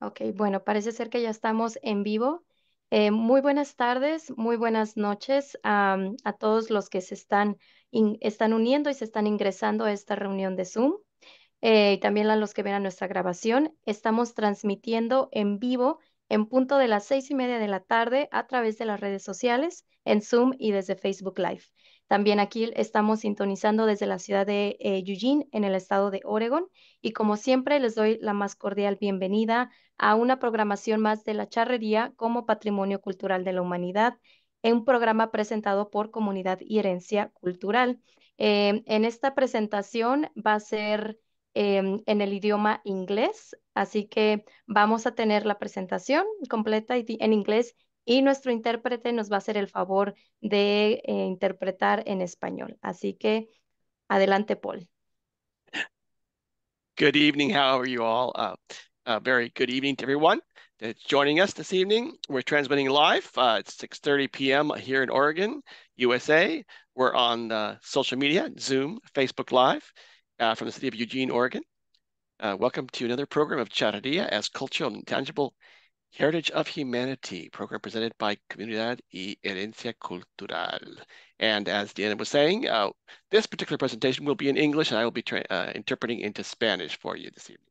Ok, bueno, parece ser que ya estamos en vivo. Eh, muy buenas tardes, muy buenas noches a todos los que se están, están uniendo y se están ingresando a esta reunión de Zoom. Eh, y también a los que ven a nuestra grabación. Estamos transmitiendo en vivo en punto de las seis y media de la tarde a través de las redes sociales, en Zoom y desde Facebook Live. También aquí estamos sintonizando desde la ciudad de eh, Eugene, en el estado de Oregon. Y como siempre, les doy la más cordial bienvenida a una programación más de la charrería como patrimonio cultural de la humanidad en un programa presentado por Comunidad y Herencia Cultural. Eh, en esta presentación va a ser em, en el idioma inglés, así que vamos a tener la presentación completa en inglés y nuestro intérprete nos va a hacer el favor de eh, interpretar en español. Así que adelante, Paul. Good evening. How are you all? Uh, A very good evening to everyone that's joining us this evening. We're transmitting live. Uh, 6:30 p.m. here in Oregon, USA. We're on uh, social media, Zoom, Facebook Live, uh, from the city of Eugene, Oregon. Uh, welcome to another program of Charadilla as Cultural and Tangible Heritage of Humanity, program presented by Comunidad y Herencia Cultural. And as Diana was saying, uh, this particular presentation will be in English, and I will be uh, interpreting into Spanish for you this evening.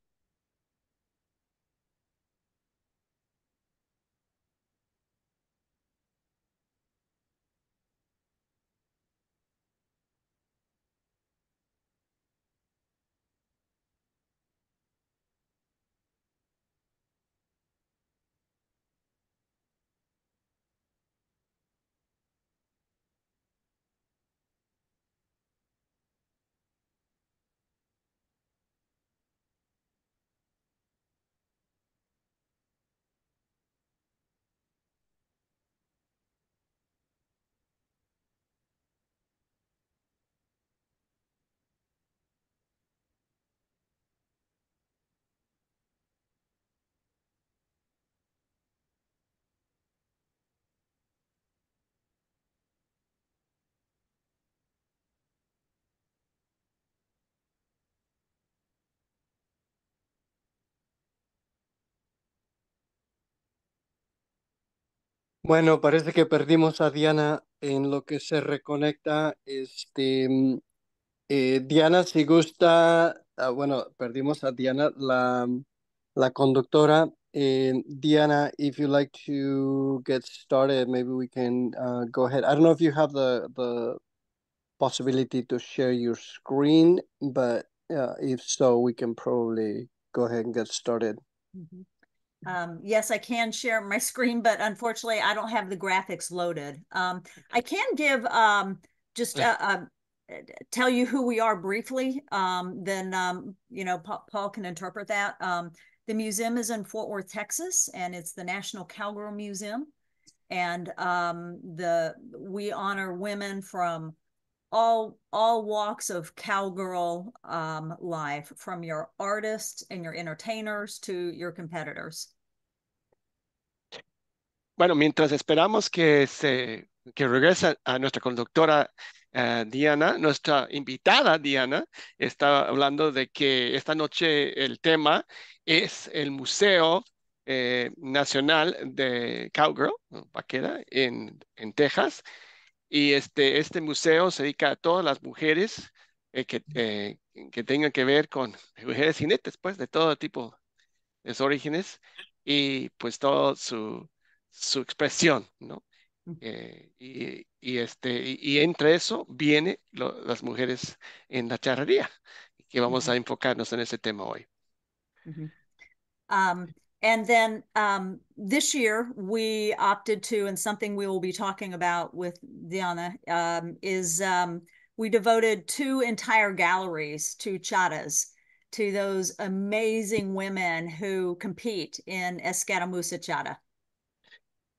Bueno, parece que perdimos a Diana en lo que se reconecta. Este, mm, eh, Diana, si gusta, ah, bueno, perdimos a Diana, la, la conductora. Eh, Diana, if you like to get started, maybe we can uh, go ahead. I don't know if you have the, the possibility to share your screen, but uh, if so, we can probably go ahead and get started. Mm -hmm. Um, yes, I can share my screen, but unfortunately, I don't have the graphics loaded. Um, I can give um, just uh, um, uh, tell you who we are briefly. Um, then um, you know Paul can interpret that. the museum is in Fort Worth, Texas, and it's the National Cowgirl Museum. And the we honor women from all all walks of cowgirl um, life, from your artists and your entertainers to your competitors. bueno, mientras esperamos que, se, que regrese a nuestra conductora eh, Diana, nuestra invitada Diana, está hablando de que esta noche el tema es el Museo eh, Nacional de Cowgirl, vaquera, en, en, Texas. Y este, este museo se dedica a todas las mujeres eh, que, que tengan que ver con mujeres jinetes, pues, de todo tipo de orígenes. Y pues todo su, su expresión, ¿no? Eh, y, y, este, y entre eso viene lo, las mujeres en la charrería, que vamos a enfocarnos en ese tema hoy. Mm -hmm. um, and then um, this year we opted to, and something we will be talking about with Diana um, is um, we devoted two entire galleries to charas, to those amazing women who compete in Escaramuza chara.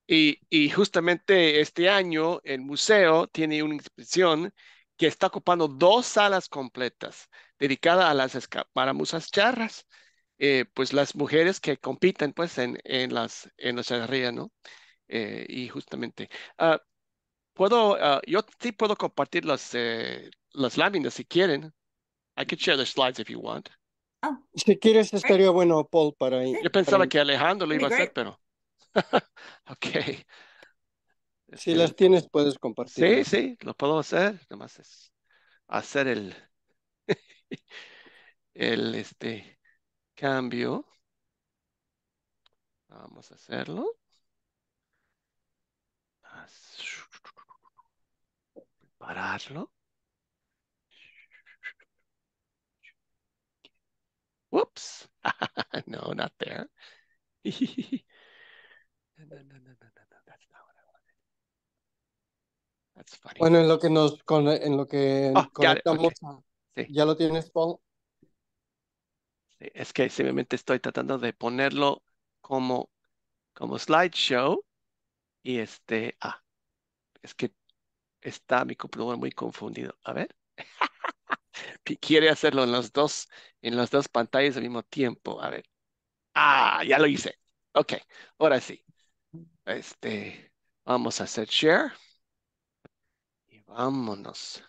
Y, justamente este año el museo tiene una exposición que está ocupando dos salas completas dedicadas a las musas charras, eh, pues las mujeres que compiten pues en, en las en los ¿no? Eh, y justamente, ah, puedo, ah, yo sí puedo compartir las, eh, las láminas si quieren. I can share the slides if you want. Oh. Si quieres, estaría bueno, Paul, para... Yo pensaba que Alejandro lo iba a hacer, pero... ok. Si las este, tienes, puedes compartir. Sí, sí, lo puedo hacer. Nomás es hacer el, el este, cambio. Vamos a hacerlo. Pararlo. Whoops. no, not there. Bueno, en lo que nos en lo que ah, conectamos, ¿ya lo tienes, Paul? es que simplemente estoy tratando de ponerlo como, como slideshow y este, ah, es que está mi computador muy confundido. A ver. Quiere hacerlo en los dos, en las dos pantallas al mismo tiempo. A ver. Ah, ya lo hice. Ok, ahora sí. Este, vamos a hacer share. Y vámonos.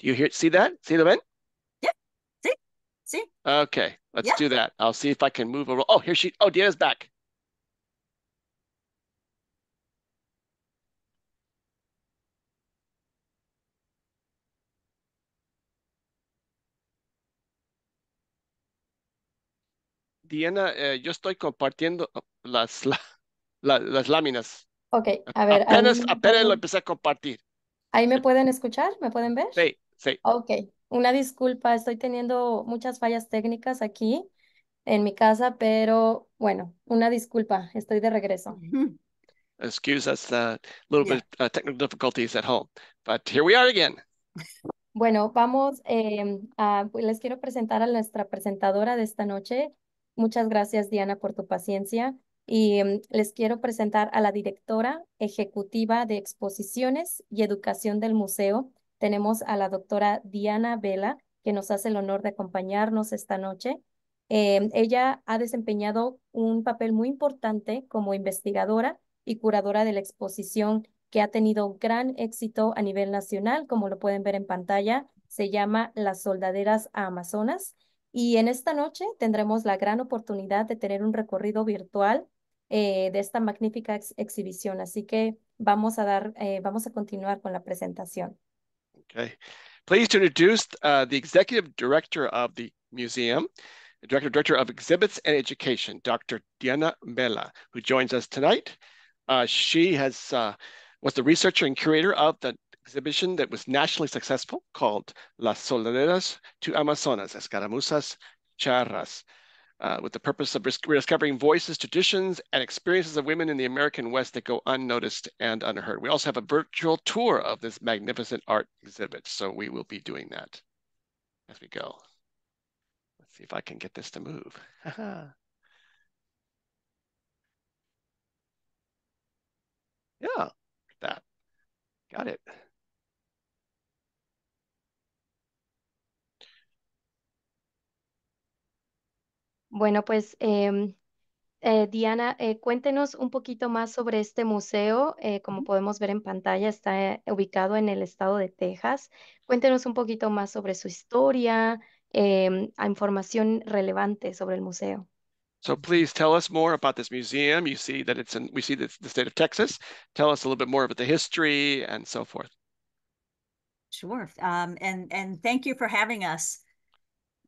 Do you hear, see that? See the men? Yeah, see, see. Okay, let's yeah. do that. I'll see if I can move over. Oh, here she, oh, Deanna's back. Diana, eh, yo estoy compartiendo las, las las láminas. Ok, a ver. Apenas, lo empecé a compartir. ¿Ahí me pueden escuchar? ¿Me pueden ver? Sí, sí. Ok, una disculpa, estoy teniendo muchas fallas técnicas aquí en mi casa, pero bueno, una disculpa, estoy de regreso. Excuse us, a uh, little bit uh, technical difficulties at home, but here we are again. Bueno, vamos, eh, a, pues, les quiero presentar a nuestra presentadora de esta noche, Muchas gracias, Diana, por tu paciencia. Y em, les quiero presentar a la directora ejecutiva de exposiciones y educación del museo. Tenemos a la doctora Diana Vela, que nos hace el honor de acompañarnos esta noche. Em, ella ha desempeñado un papel muy importante como investigadora y curadora de la exposición que ha tenido un gran éxito a nivel nacional, como lo pueden ver en pantalla, se llama Las Soldaderas a Amazonas y en esta noche tendremos la gran oportunidad de tener un recorrido virtual eh, de esta magnífica exhibición. Así que vamos a dar, eh, vamos a continuar con la presentación. Okay. Pleased to introduce uh, the executive director of the museum, director director of exhibits and education, Dr. Diana Mela, who joins us tonight. Uh, she has uh, was the researcher and curator of the exhibition that was nationally successful called Las Solereras*, to Amazonas, Escaramuzas Charras, uh, with the purpose of rediscovering voices, traditions, and experiences of women in the American West that go unnoticed and unheard. We also have a virtual tour of this magnificent art exhibit, so we will be doing that as we go. Let's see if I can get this to move. yeah, that. Got it. Bueno, pues em, eh, Diana, eh, cuéntenos un poquito más sobre este museo. Eh, como podemos ver en pantalla, está ubicado en el estado de Texas. Cuéntenos un poquito más sobre su historia, em, información relevante sobre el museo. So please tell us more about this museum. You see that it's in, we see the state of Texas. Tell us a little bit more about the history and so forth. Sure. Um, and, and thank you for having us.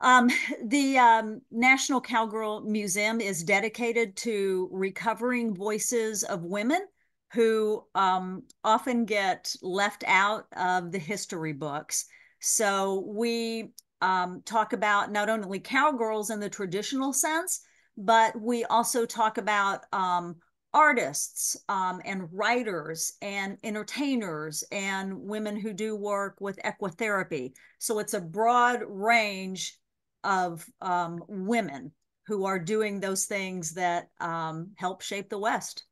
Um, the um, National Cowgirl Museum is dedicated to recovering voices of women who um, often get left out of the history books. So we um, talk about not only cowgirls in the traditional sense, but we also talk about um, artists um, and writers and entertainers and women who do work with equitherapy. So it's a broad range of um, women who are doing those things that um, help shape the West.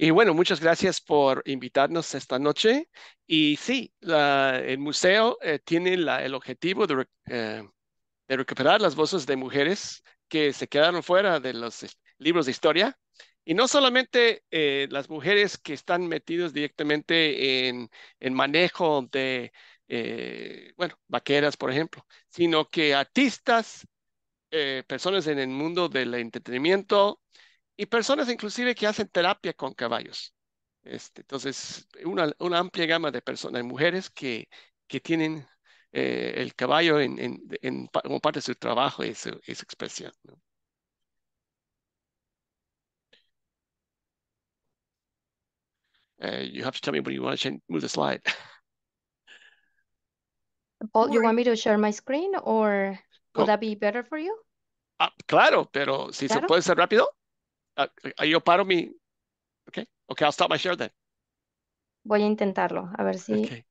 Y bueno, muchas gracias por invitarnos esta noche. Y sí, la, el museo eh, tiene la, el objetivo eh, de, recuperar las voces de mujeres que se quedaron fuera de los libros de historia. Y no solamente eh, las mujeres que están metidas directamente en, en manejo de, eh, bueno, vaqueras, por ejemplo, sino que artistas, eh, personas en el mundo del entretenimiento y personas inclusive que hacen terapia con caballos. Este, entonces, una, amplia gama de personas, mujeres que, que tienen eh, el caballo en, en, como parte de su trabajo y su, expresión. you have to tell me when you want to move the slide. Paul, oh, you want me to share my screen or would that be better for you? Ah, claro, pero si se puede ser rápido, ah, ah, yo paro mi... Okay, okay, I'll stop my share then. Voy a intentarlo, a ver si...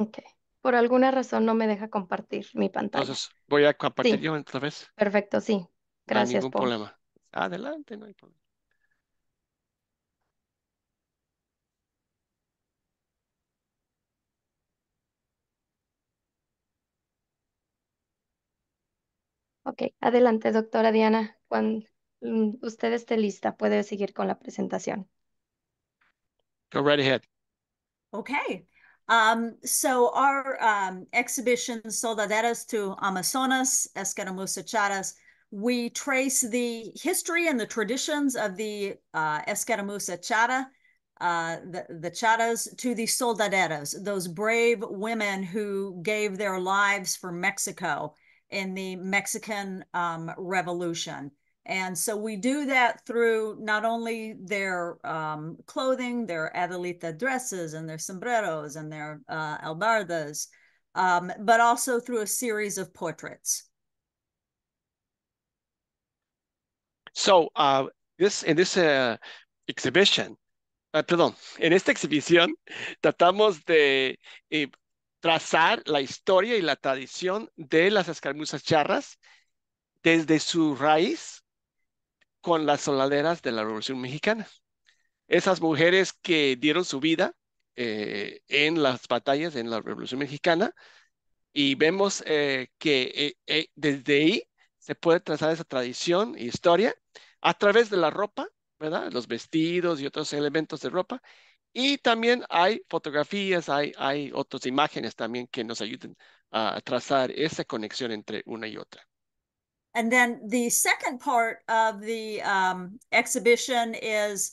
Ok. Por alguna razón no me deja compartir mi pantalla. voy a compartir yo otra vez. Perfecto, sí. Gracias. No hay ningún problema. Adelante, no hay problema. Ok, adelante, doctora Diana. Cuando mm, usted esté lista, puede seguir con la presentación. Go right ahead. Okay. Um, so our um, exhibition Soldaderas to Amazonas, Escaramuza Charas, we trace the history and the traditions of the uh, Escaramuza Chara, uh, the, the Charas, to the Soldaderas, those brave women who gave their lives for Mexico in the Mexican um, Revolution. And so we do that through not only their um, clothing, their Adelita dresses and their sombreros and their uh, albardas, um, but also through a series of portraits. So uh, this in this uh, exhibition, uh, perdón, en esta exhibición tratamos de eh, trazar la historia y la tradición de las escaramuzas charras desde su raíz con las soladeras de la Revolución Mexicana. Esas mujeres que dieron su vida eh, en las batallas en la Revolución Mexicana y vemos eh, que eh, desde ahí se puede trazar esa tradición y e historia a través de la ropa, ¿verdad? Los vestidos y otros elementos de ropa. Y también hay fotografías, hay, hay otras imágenes también que nos ayuden a trazar esa conexión entre una y otra. and then the second part of the um, exhibition is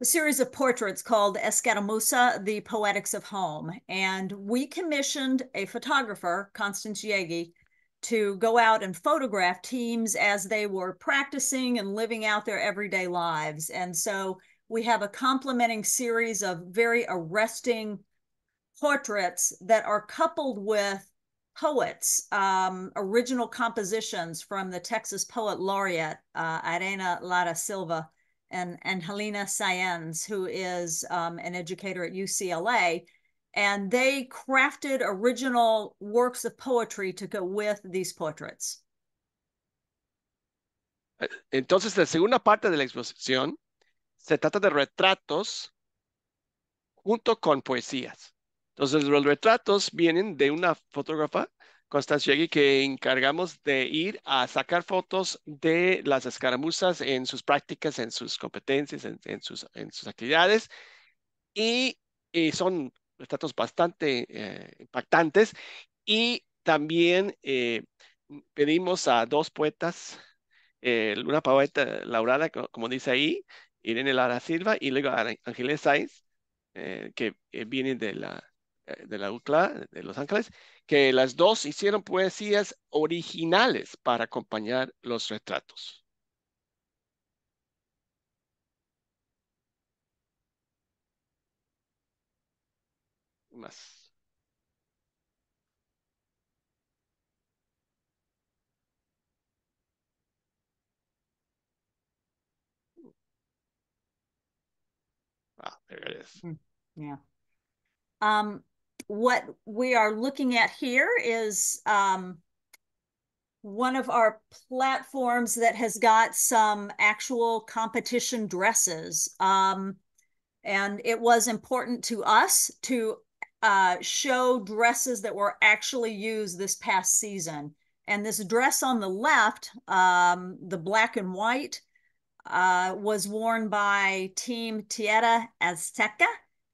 a series of portraits called Escaramuza, The Poetics of Home. And we commissioned a photographer, Constance Yegi, to go out and photograph teams as they were practicing and living out their everyday lives. And so we have a complementing series of very arresting portraits that are coupled with poets, um, original compositions from the Texas poet laureate, uh, Irena Lara Silva, and, and Helena Saenz, who is um, an educator at UCLA. And they crafted original works of poetry to go with these portraits. Entonces, la segunda parte de la exposición se trata de retratos junto con poesías. Entonces, los retratos vienen de una fotógrafa, Constance Yegui, que encargamos de ir a sacar fotos de las escaramuzas en sus prácticas, en sus competencias, en, sus, en sus, actividades. Y, son retratos bastante eh, impactantes. Y también eh, pedimos a dos poetas, una poeta laurada, como dice ahí, Irene Lara Silva, y luego a Ángeles Sáenz, eh, que viene de la eh, de la UCLA de Los Ángeles, que las dos hicieron poesías originales para acompañar los retratos. what we are looking at here is um, one of our platforms that has got some actual competition dresses. Um, and it was important to us to uh, show dresses that were actually used this past season. And this dress on the left, um, the black and white, uh, was worn by Team Tierra Azteca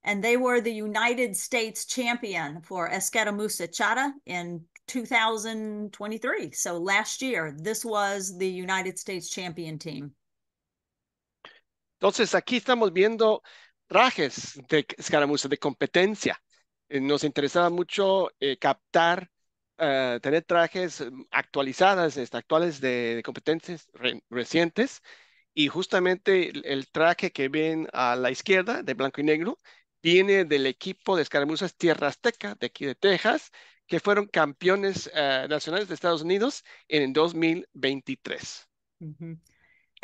and they were the United States champion for Escaramusa Chata in 2023. So last year, this was the United States champion team. Entonces aquí estamos viendo trajes de escaramuza, de competencia. Eh, nos interesaba mucho eh, captar, eh, tener trajes mm, actualizadas, este, actuales de, competencias recientes. Y justamente el traje que ven a la izquierda, de blanco y negro, viene del equipo de escaramuzas Tierra Azteca, de aquí de Texas, que fueron campeones uh, nacionales de Estados Unidos en 2023. Mm -hmm.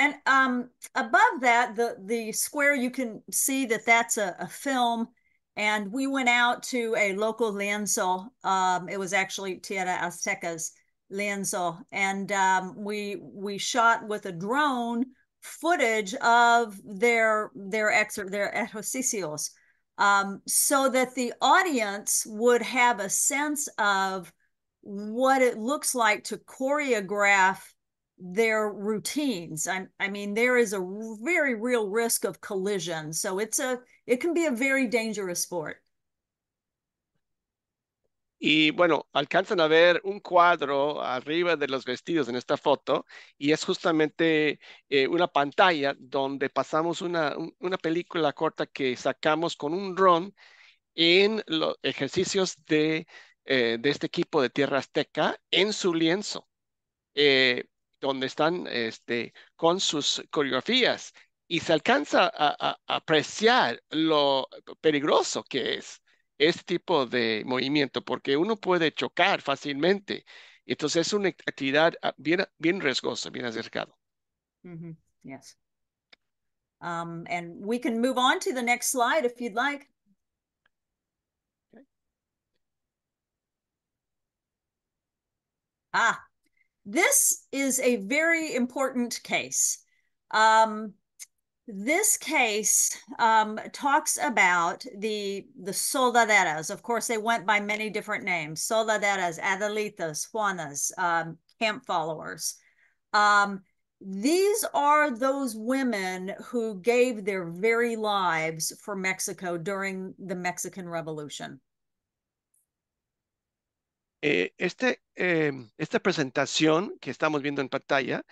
And um, above that, the, the square, you can see that that's a, a film. And we went out to a local lienzo. Um, it was actually Tierra Azteca's lienzo. And um, we, we shot with a drone footage of their, their, exer- their ejercicios um, so that the audience would have a sense of what it looks like to choreograph their routines I, I mean there is a very real risk of collision so it's a it can be a very dangerous sport Y bueno, alcanzan a ver un cuadro arriba de los vestidos en esta foto y es justamente eh, una pantalla donde pasamos una, una, película corta que sacamos con un ron en los ejercicios de, eh, de este equipo de Tierra Azteca en su lienzo, eh, donde están este, con sus coreografías y se alcanza a apreciar lo peligroso que es este tipo de movimiento, porque uno puede chocar fácilmente. Entonces es una actividad ah, bien, bien riesgosa, bien acercado. Mm-hmm. Yes. Um, and we can move on to the next slide if you'd like. Ah, this is a very important case. Um, this case um, talks about the the soldaderas. Of course, they went by many different names: soldaderas, adelitas, juanas, um, camp followers. Um, these are those women who gave their very lives for Mexico during the Mexican Revolution. Eh, este, eh, esta presentación que estamos viendo en pantalla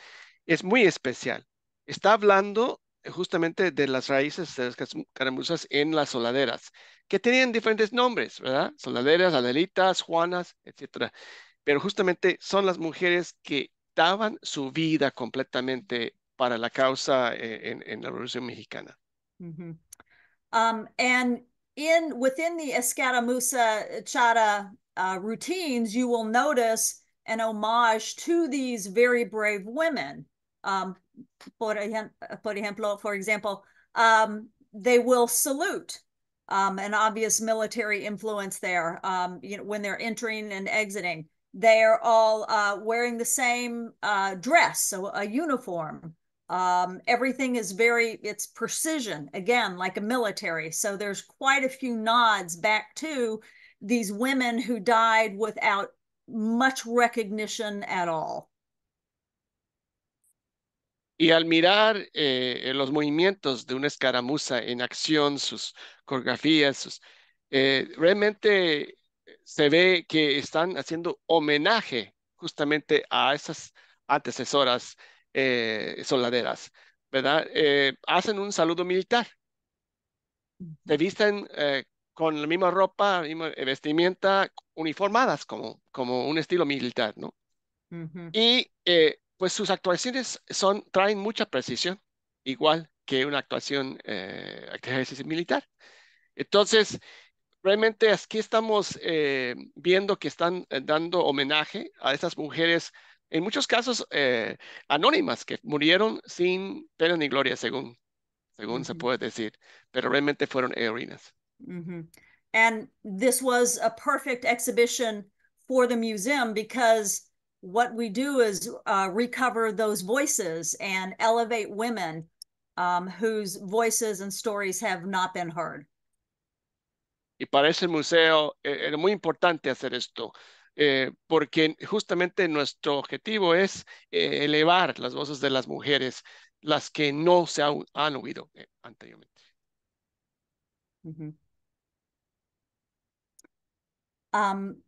es muy especial. Está hablando Eh, justamente de las raíces de las caramuzas en las soladeras, que tenían diferentes nombres, ¿verdad? Soladeras, Adelitas, Juanas, etcétera. Pero justamente son las mujeres que daban su vida completamente para la causa eh, en, la Revolución Mexicana. Mm-hmm. Um, and in within the Escaramuza chata uh, routines, you will notice an homage to these very brave women. Um, por, ejemplo, for example, um, they will salute. Um, an obvious military influence there. Um, you know, when they're entering and exiting, they are all uh, wearing the same uh, dress, so a uniform. Um, everything is very it's precision again, like a military. So there's quite a few nods back to these women who died without much recognition at all. Y al mirar eh, los movimientos de una escaramuza en acción, sus coreografías, sus, eh, realmente eh, se ve que están haciendo homenaje justamente a esas antecesoras eh, ¿verdad? hacen un saludo militar. Se visten con la misma ropa, vestimenta, uniformadas como, como un estilo militar, ¿no? Y pues sus actuaciones son, traen mucha precisión, igual que una actuación eh, ejercicio militar. Entonces, realmente aquí estamos eh, viendo que están eh, dando homenaje a estas mujeres, en muchos casos eh, anónimas, que murieron sin pena ni gloria, según, según se puede decir, pero realmente fueron heroínas. Y And this was a perfect exhibition for the museum because what we do is uh, recover those voices and elevate women um, whose voices and stories have not been heard. Y para ese museo eh, era muy importante hacer esto, eh, porque justamente nuestro objetivo es eh, elevar las voces de las mujeres, las que no se han, han oído eh, anteriormente. Mm -hmm. um,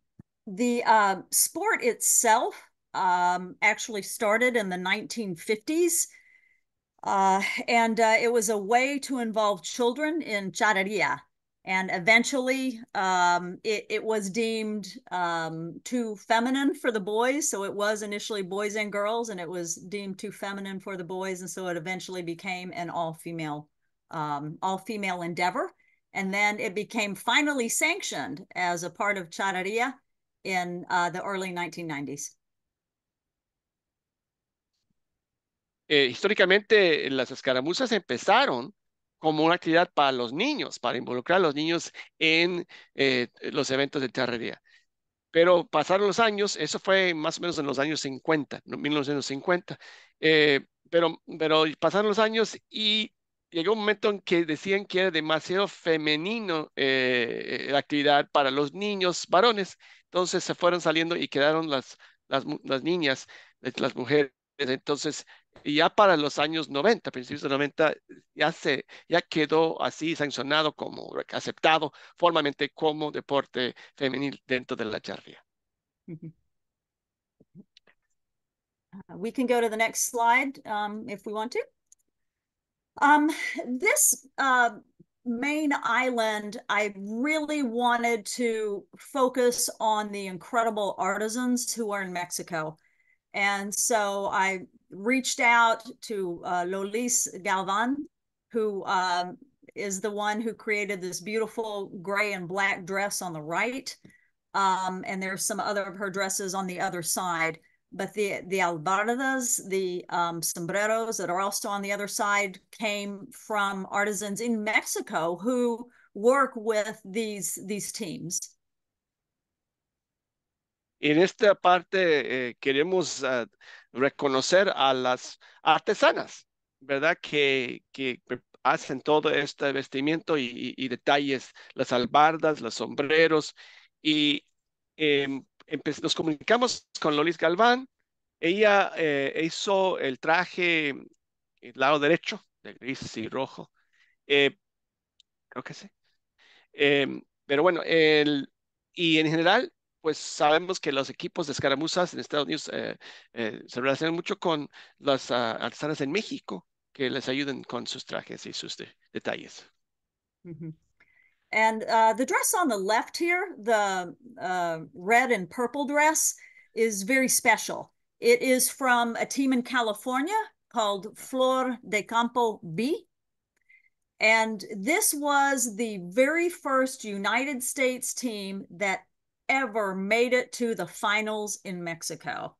the uh, sport itself um, actually started in the 1950s. Uh, and uh, it was a way to involve children in chararia. And eventually um, it, it, was deemed um, too feminine for the boys. So it was initially boys and girls, and it was deemed too feminine for the boys. And so it eventually became an all female, um, all female endeavor. And then it became finally sanctioned as a part of chararia. in uh, the early 1990s. Eh, históricamente, eh, las escaramuzas empezaron como una actividad para los niños, para involucrar a los niños en eh, los eventos de charrería. Pero pasaron los años, eso fue más o menos en los años 50, 1950, eh, pero, pero pasaron los años y llegó un momento en que decían que era demasiado femenino la actividad para los niños varones entonces se fueron saliendo y quedaron las, las, niñas, eh, las mujeres. Entonces, ya para los años 90, principios de 90, ya, se, ya quedó así sancionado como aceptado formalmente como deporte femenil dentro de la charria. Uh, we can go to the next slide um, if we want to. Um, this uh, main island, I really wanted to focus on the incredible artisans who are in Mexico. And so I reached out to uh, Lolis Galvan, who um, is the one who created this beautiful gray and black dress on the right. Um, and there's some other of her dresses on the other side. but the albardas, the um, sombreros that are also on the other side, came from artisans in Mexico who work with these these teams. En esta parte eh, queremos ah, reconocer a las artesanas, ¿verdad? Que, que hacen todo este vestimiento y, detalles, las albardas, los sombreros y em, nos comunicamos con Lolis Galván. Ella eh, hizo el traje, el eh, lado derecho, de gris y rojo. Eh, creo que sí. Em, pero bueno, el, y en general, pues sabemos que los equipos de escaramuzas en Estados Unidos se relacionan mucho con las ah, artesanas en México, que les ayuden con sus trajes y sus detalles. And uh, the dress on the left here, the uh, red and purple dress, is very special. It is from a team in California called Flor de Campo B. And this was the very first United States team that ever made it to the finals in Mexico.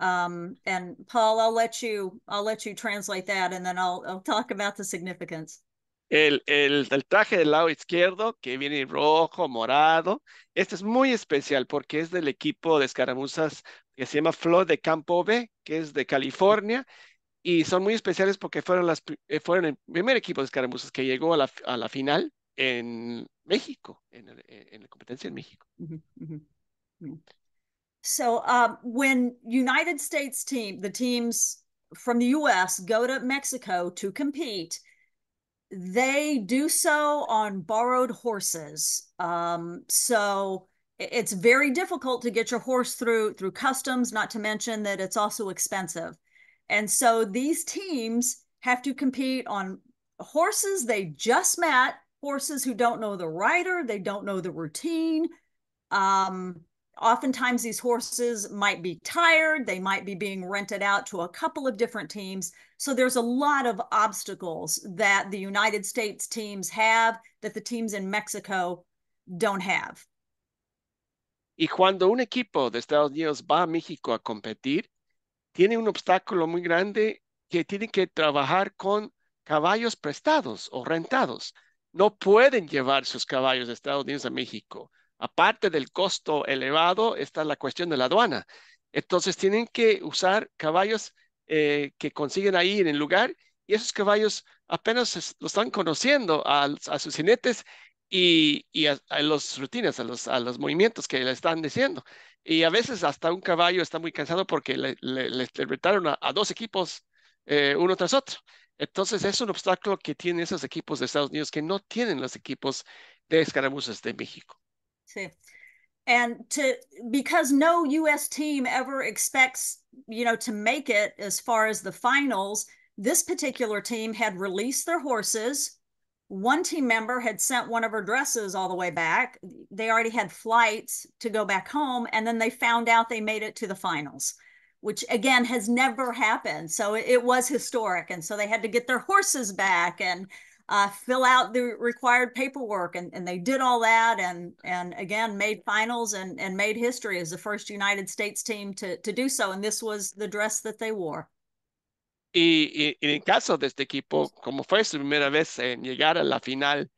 Um, and Paul, I'll let you I'll let you translate that, and then I'll, I'll talk about the significance. el, traje del lado izquierdo, que viene rojo, morado. Este es muy especial porque es del equipo de escaramuzas que se llama Flor de Campo B, que es de California. Y son muy especiales porque fueron, las, eh, fueron el primer equipo de escaramuzas que llegó a la, final en México, eh, en, la competencia en México. Mm. So, um, when United States team, the teams from the U.S. go to Mexico to compete, they do so on borrowed horses. Um, so it's very difficult to get your horse through through customs, not to mention that it's also expensive. And so these teams have to compete on horses they just met, horses who don't know the rider, they don't know the routine. Um, oftentimes these horses might be tired they might be being rented out to a couple of different teams so there's a lot of obstacles that the united states teams have that the teams in mexico don't have y cuando un equipo de Estados Unidos va a México a competir tiene un obstáculo muy grande que tiene que trabajar con caballos prestados o rentados no pueden llevar sus caballos de Estados Unidos a México Aparte del costo elevado está la cuestión de la aduana. Entonces tienen que usar caballos eh, que consiguen ahí en el lugar y esos caballos apenas lo están conociendo a, sus jinetes y, a, las rutinas, a los, movimientos que le están diciendo. Y a veces hasta un caballo está muy cansado porque le, le, retaron a, dos equipos eh, uno tras otro. Entonces es un obstáculo que tienen esos equipos de Estados Unidos que no tienen los equipos de escaramuzas de México. See. And to because no US team ever expects, you know, to make it as far as the finals, this particular team had released their horses. One team member had sent one of her dresses all the way back. They already had flights to go back home. And then they found out they made it to the finals, which again has never happened. So it, was historic. And so they had to get their horses back. And uh, fill out the required paperwork. And, and they did all that and, and again made finals and, and made history as the first United States team to, to do so. And this was the dress that they wore. Y, en el caso de este equipo, como fue su primera vez en llegar a la final,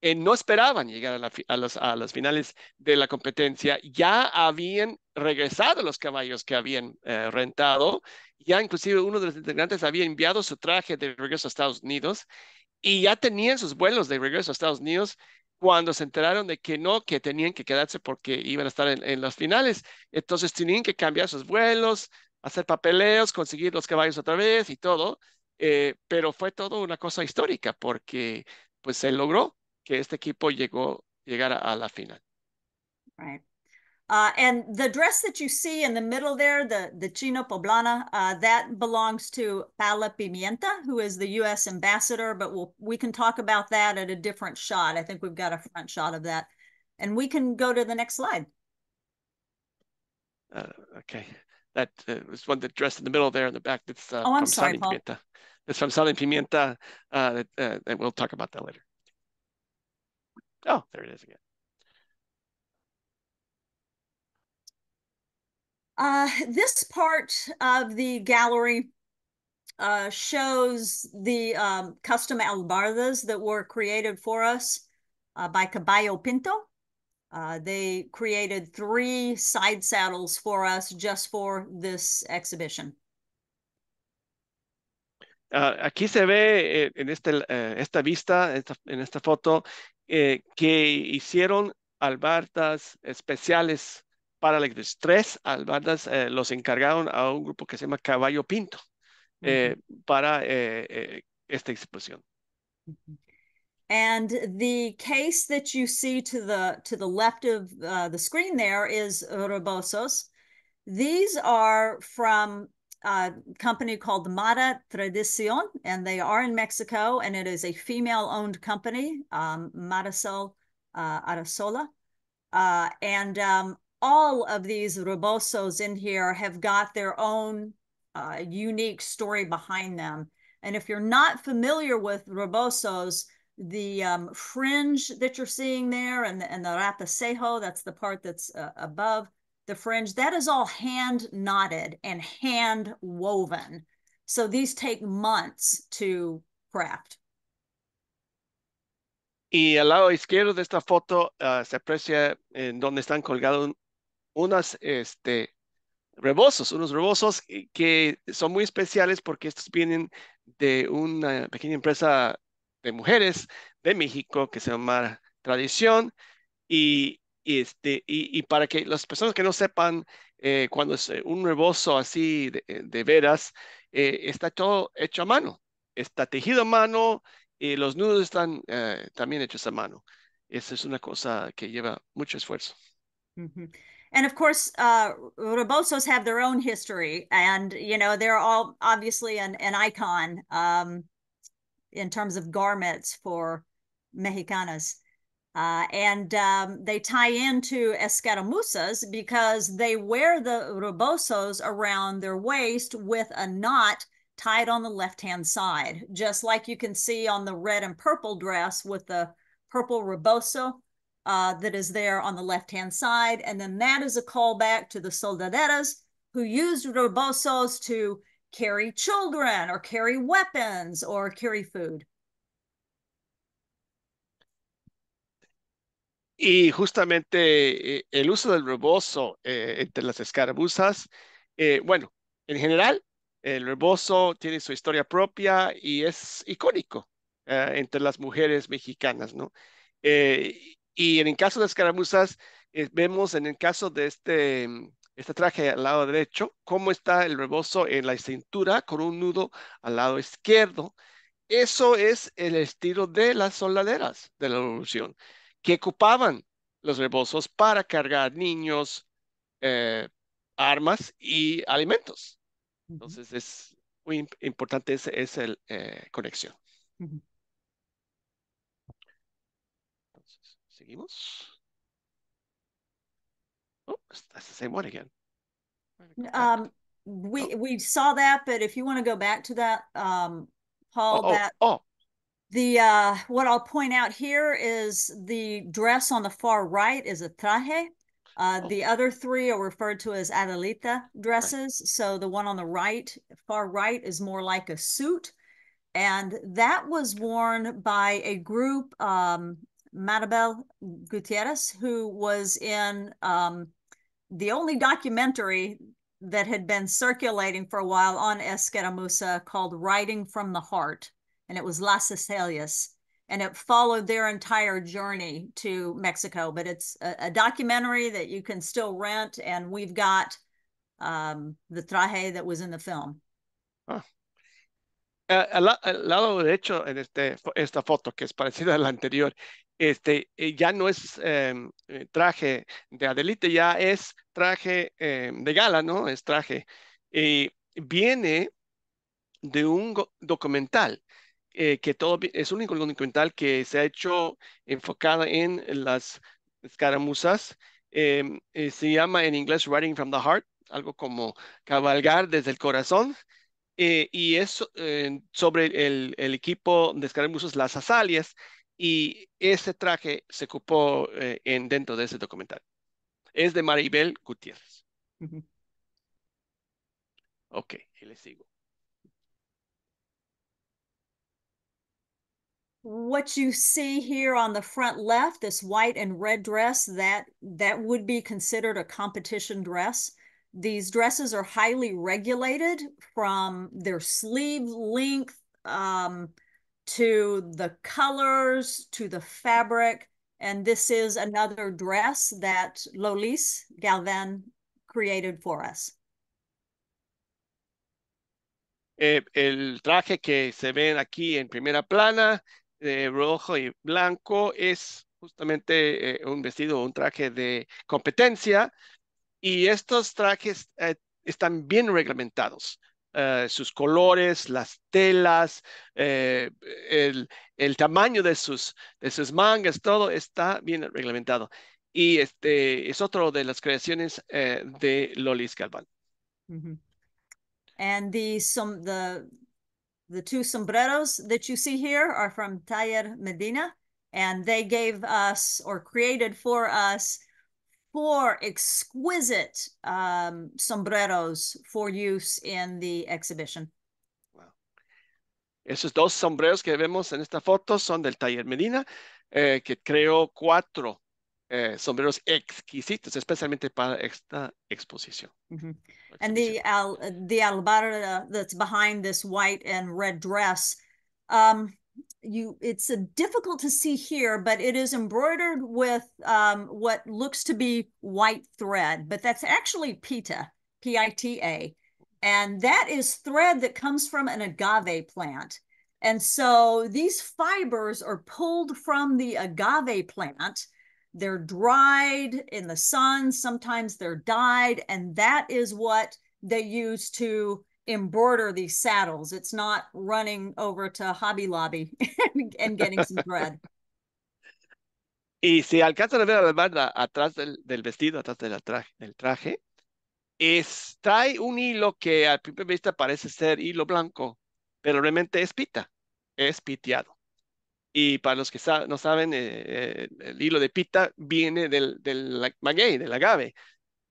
eh, no esperaban llegar a, a, a las finales de la competencia. Ya habían regresado los caballos que habían eh, rentado. Ya inclusive uno de los integrantes había enviado su traje de regreso a Estados Unidos y ya tenían sus vuelos de regreso a Estados Unidos cuando se enteraron de que no, que tenían que quedarse porque iban a estar en, las finales. Entonces tenían que cambiar sus vuelos, hacer papeleos, conseguir los caballos otra vez y todo. Eh, pero fue todo una cosa histórica porque pues se logró que este equipo llegó llegara a la final. Uh, and the dress that you see in the middle there, the, the Chino Poblana, uh, that belongs to Paula Pimienta, who is the U.S. ambassador, but we'll, we can talk about that at a different shot. I think we've got a front shot of that. And we can go to the next slide. Uh, okay. That was uh, one that dressed in the middle there in the back. That's, uh, oh, I'm sorry, Paul. Pimienta. That's from Sally Pimienta. Uh, that, we'll talk about that later. Oh, there it is again. Uh, this part of the gallery uh, shows the um, custom albardas that were created for us uh, by Caballo Pinto. Uh, they created three side saddles for us just for this exhibition. Uh, aquí se ve eh, en este, eh, esta vista, esta, en esta foto, eh, que hicieron albardas especiales eh, los encargaron a un grupo que se llama Caballo Pinto uh eh, -huh. para eh, eh, And the case that you see to the to the left of uh, the screen there is Robosos. These are from a company called Mara Tradicion, and they are in Mexico, and it is a female-owned company, um, Marisol uh, Arasola. Uh, and um, all of these rebosos in here have got their own uh, unique story behind them. And if you're not familiar with rebosos, the um, fringe that you're seeing there and the, and the rapacejo, that's the part that's uh, above the fringe, that is all hand knotted and hand woven. So these take months to craft. Y al lado izquierdo de esta foto uh, se aprecia en donde están colgados unas, este, rebozos, unos rebozos eh, que son muy especiales porque estos vienen de una pequeña empresa de mujeres de México que se llama Tradición y, este, y, para que las personas que no sepan, eh, cuando es eh, un rebozo así de, veras, está todo hecho a mano, está tejido a mano y los nudos están también hechos a mano. Esa es una cosa que lleva mucho esfuerzo. and of course uh, rebosos have their own history and you know they're all obviously an, an icon um, in terms of garments for mexicanas uh, and um, they tie into escaramuzas because they wear the rebosos around their waist with a knot tied on the left hand side just like you can see on the red and purple dress with the purple reboso uh, that is there on the left-hand side. And then that is a callback to the soldaderas who used rebosos to carry children or carry weapons or carry food. Y justamente eh, el uso del rebozo eh, entre las escarabuzas, eh, bueno, en general, el rebozo tiene su historia propia y es icónico eh, entre las mujeres mexicanas, ¿no? Eh, Y en el caso de escaramuzas, eh, vemos en el caso de este, mm, este traje al lado derecho, cómo está el rebozo en la cintura con un nudo al lado izquierdo. Eso es el estilo de las soldaderas de la revolución, que ocupaban los rebozos para cargar niños, eh, armas y alimentos. Entonces es muy importante esa, es eh, conexión. Seguimos. that's oh, the same one again. Um, we oh. we saw that, but if you want to go back to that, um, Paul, oh, oh, that oh. the uh, what I'll point out here is the dress on the far right is a traje. Uh, oh. the other three are referred to as adelita dresses. Right. So the one on the right, far right, is more like a suit, and that was worn by a group um, Maribel Gutierrez, who was in um, the only documentary that had been circulating for a while on Escaramuza called Writing from the Heart, and it was Las Cecilias. And it followed their entire journey to Mexico. But it's a, a documentary that you can still rent, and we've got um, the traje that was in the film. Huh. Ah. Eh, al, lado derecho en este, esta foto, que es parecida a la anterior, este, eh, ya no es em, eh, traje de Adelite, ya es traje em, de gala, ¿no? Es traje. Y viene de un documental, eh, que todo, es un documental que se ha hecho enfocado en las escaramuzas. Em, se llama en inglés Writing from the Heart, algo como cabalgar desde el corazón. y es sobre el, el, equipo de escaramuzas Las Azalias, y ese traje se ocupó eh, en, dentro de ese documental. Es de Maribel Gutiérrez. Uh -huh. Ok, y le sigo. what you see here on the front left, this white and red dress, that that would be considered a competition dress. These dresses are highly regulated from their sleeve length, um, to the colors, to the fabric. And this is another dress that Lolis Galvan created for us. Eh, el traje que se ven aquí en primera plana, de rojo y blanco, es justamente eh, un vestido, un traje de competencia. Y estos trajes eh, están bien reglamentados. Eh, sus colores, las telas, eh, el, el, tamaño de sus, de sus mangas, todo está bien reglamentado. Y este es otro de las creaciones eh, de Lolis Galván. And the, some, the, the two sombreros that you see here are from Taller Medina, and they gave us or created for us four exquisite um, sombreros for use in the exhibition. Wow. Esos dos sombreros que vemos en esta foto son del taller Medina, eh, que creó cuatro eh, sombreros exquisitos, especialmente para esta exposición. Mm -hmm. And the, al the albarda that's behind this white and red dress, um, you it's difficult to see here, but it is embroidered with um, what looks to be white thread, but that's actually pita, P-I-T-A. And that is thread that comes from an agave plant. And so these fibers are pulled from the agave plant. They're dried in the sun. Sometimes they're dyed. And that is what they use to embroider these saddles. It's not running over to Hobby Lobby and getting some Y si alcanzan a ver a la banda atrás del, del vestido, atrás del traje, del traje trae un hilo que a primera vista parece ser hilo blanco, pero realmente es pita, es piteado. Y para los que no saben, eh, eh, el hilo de pita viene del, del maguey, del agave.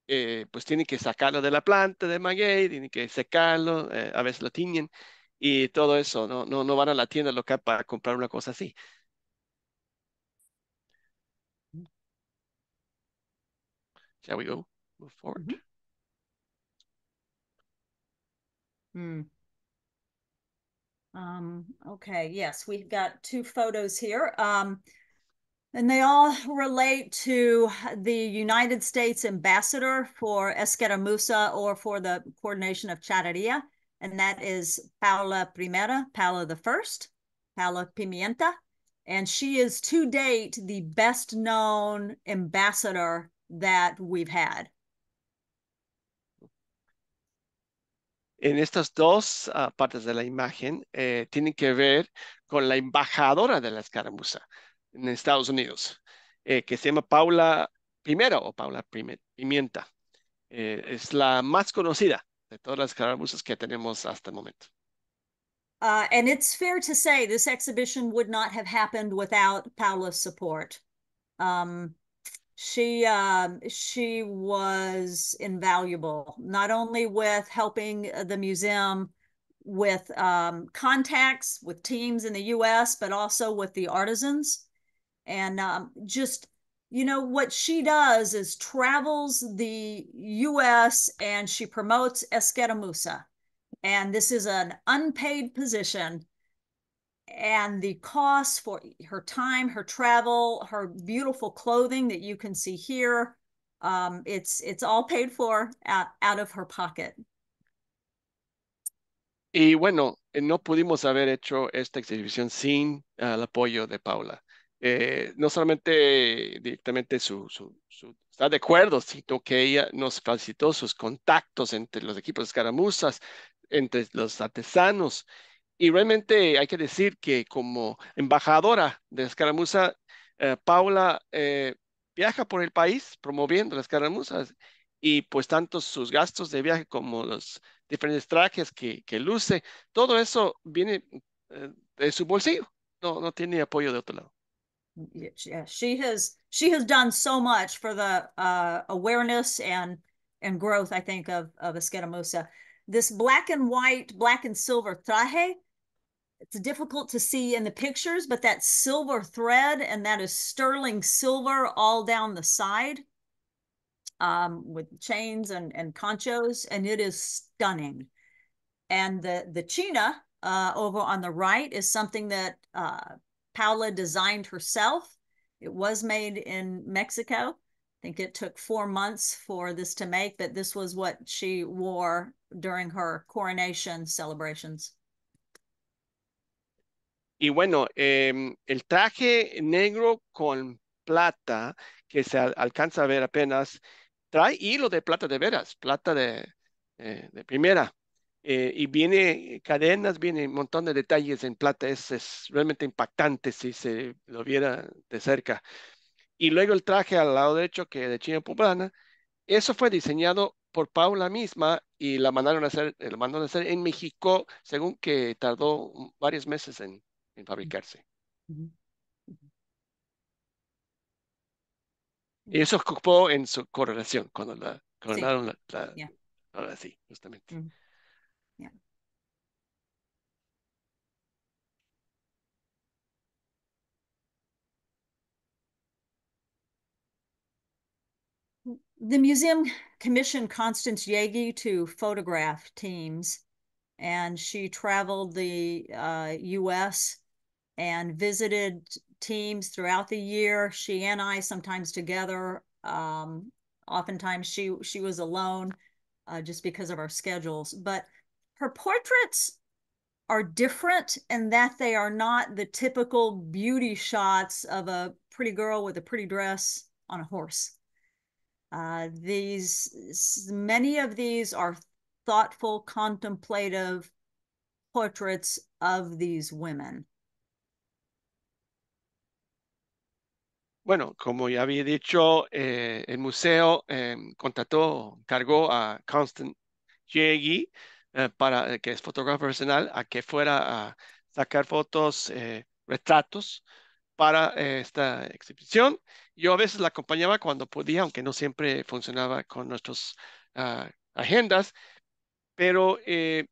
Eh, pues tienen que sacarlo de la planta de maguey, tienen que secarlo, eh, a veces lo tiñen y todo eso. No, no, no van a la tienda local para comprar una cosa así. Mm. Shall we go? Move forward. Hmm. Um, okay, yes, we've got two photos here. Um, And they all relate to the United States ambassador for Escaramuza or for the coordination of Chararia. and that is Paula Primera, Paula the First, Paula Pimienta. And she is to date the best known ambassador that we've had. En estas dos uh, partes de la imagen eh, tienen que ver con la embajadora de la escaramuza en Estados Unidos, eh, que se llama Paula Primera o Paula Pimienta. Eh, es la más conocida de todas las calabuzas que tenemos hasta el momento. Uh, and it's fair to say this exhibition would not have happened without Paula's support. Um, she um, she was invaluable, not only with helping uh, the museum with um, contacts with teams in the U.S., but also with the artisans and um, just you know what she does is travels the U.S. and she promotes Escatamusa, and this is an unpaid position. And the cost for her time, her travel, her beautiful clothing that you can see here, um, it's it's all paid for out, out of her pocket. Y bueno, eh, no pudimos haber hecho esta exhibición sin uh, el apoyo de Paula. Eh, no solamente directamente su, está de acuerdo, sino que ella nos facilitó sus contactos entre los equipos de escaramuzas, entre los artesanos. Y realmente hay que decir que como embajadora de escaramuza, eh, Paula eh, viaja por el país promoviendo las escaramuzas y pues tanto sus gastos de viaje como los diferentes trajes que, que luce, todo eso viene de su bolsillo, no, no tiene apoyo de otro lado. yeah, she has she has done so much for the uh, awareness and and growth. I think of of Esquenamusa. This black and white, black and silver traje. It's difficult to see in the pictures, but that silver thread and that is sterling silver all down the side, um, with chains and and conchos, and it is stunning. And the the china uh, over on the right is something that uh, Paula designed herself. It was made in Mexico. I think it took four months for this to make, but this was what she wore during her coronation celebrations. Y bueno, eh, el traje negro con plata que se alcanza a ver apenas trae hilo de plata de veras, plata de, eh, de primera. Eh, y viene eh, cadenas, viene un montón de detalles en plata. Es, realmente impactante si se lo viera de cerca. Y luego el traje al lado derecho, que de China Poblana, eso fue diseñado por Paula misma y la mandaron a hacer, eh, mandó a hacer en México, según que tardó varios meses en, fabricarse. Y eso ocupó en su correlación, cuando la coronaron sí. ahora sí, justamente. Mm. the museum commissioned Constance Yagi to photograph teams, and she traveled the uh, U.S. and visited teams throughout the year. She and I sometimes together. Um, oftentimes she she was alone, uh, just because of our schedules. But her portraits are different in that they are not the typical beauty shots of a pretty girl with a pretty dress on a horse. Uh, these many of these are thoughtful, contemplative portraits of these women. Bueno, como ya había dicho, eh, el museo eh, contrató, cargó a Constant Yegi, eh, para eh, que es fotógrafo personal, a que fuera a sacar fotos, eh, retratos para eh, esta exhibición. Yo a veces la acompañaba cuando podía, aunque no siempre funcionaba con nuestras ah, agendas, pero eh,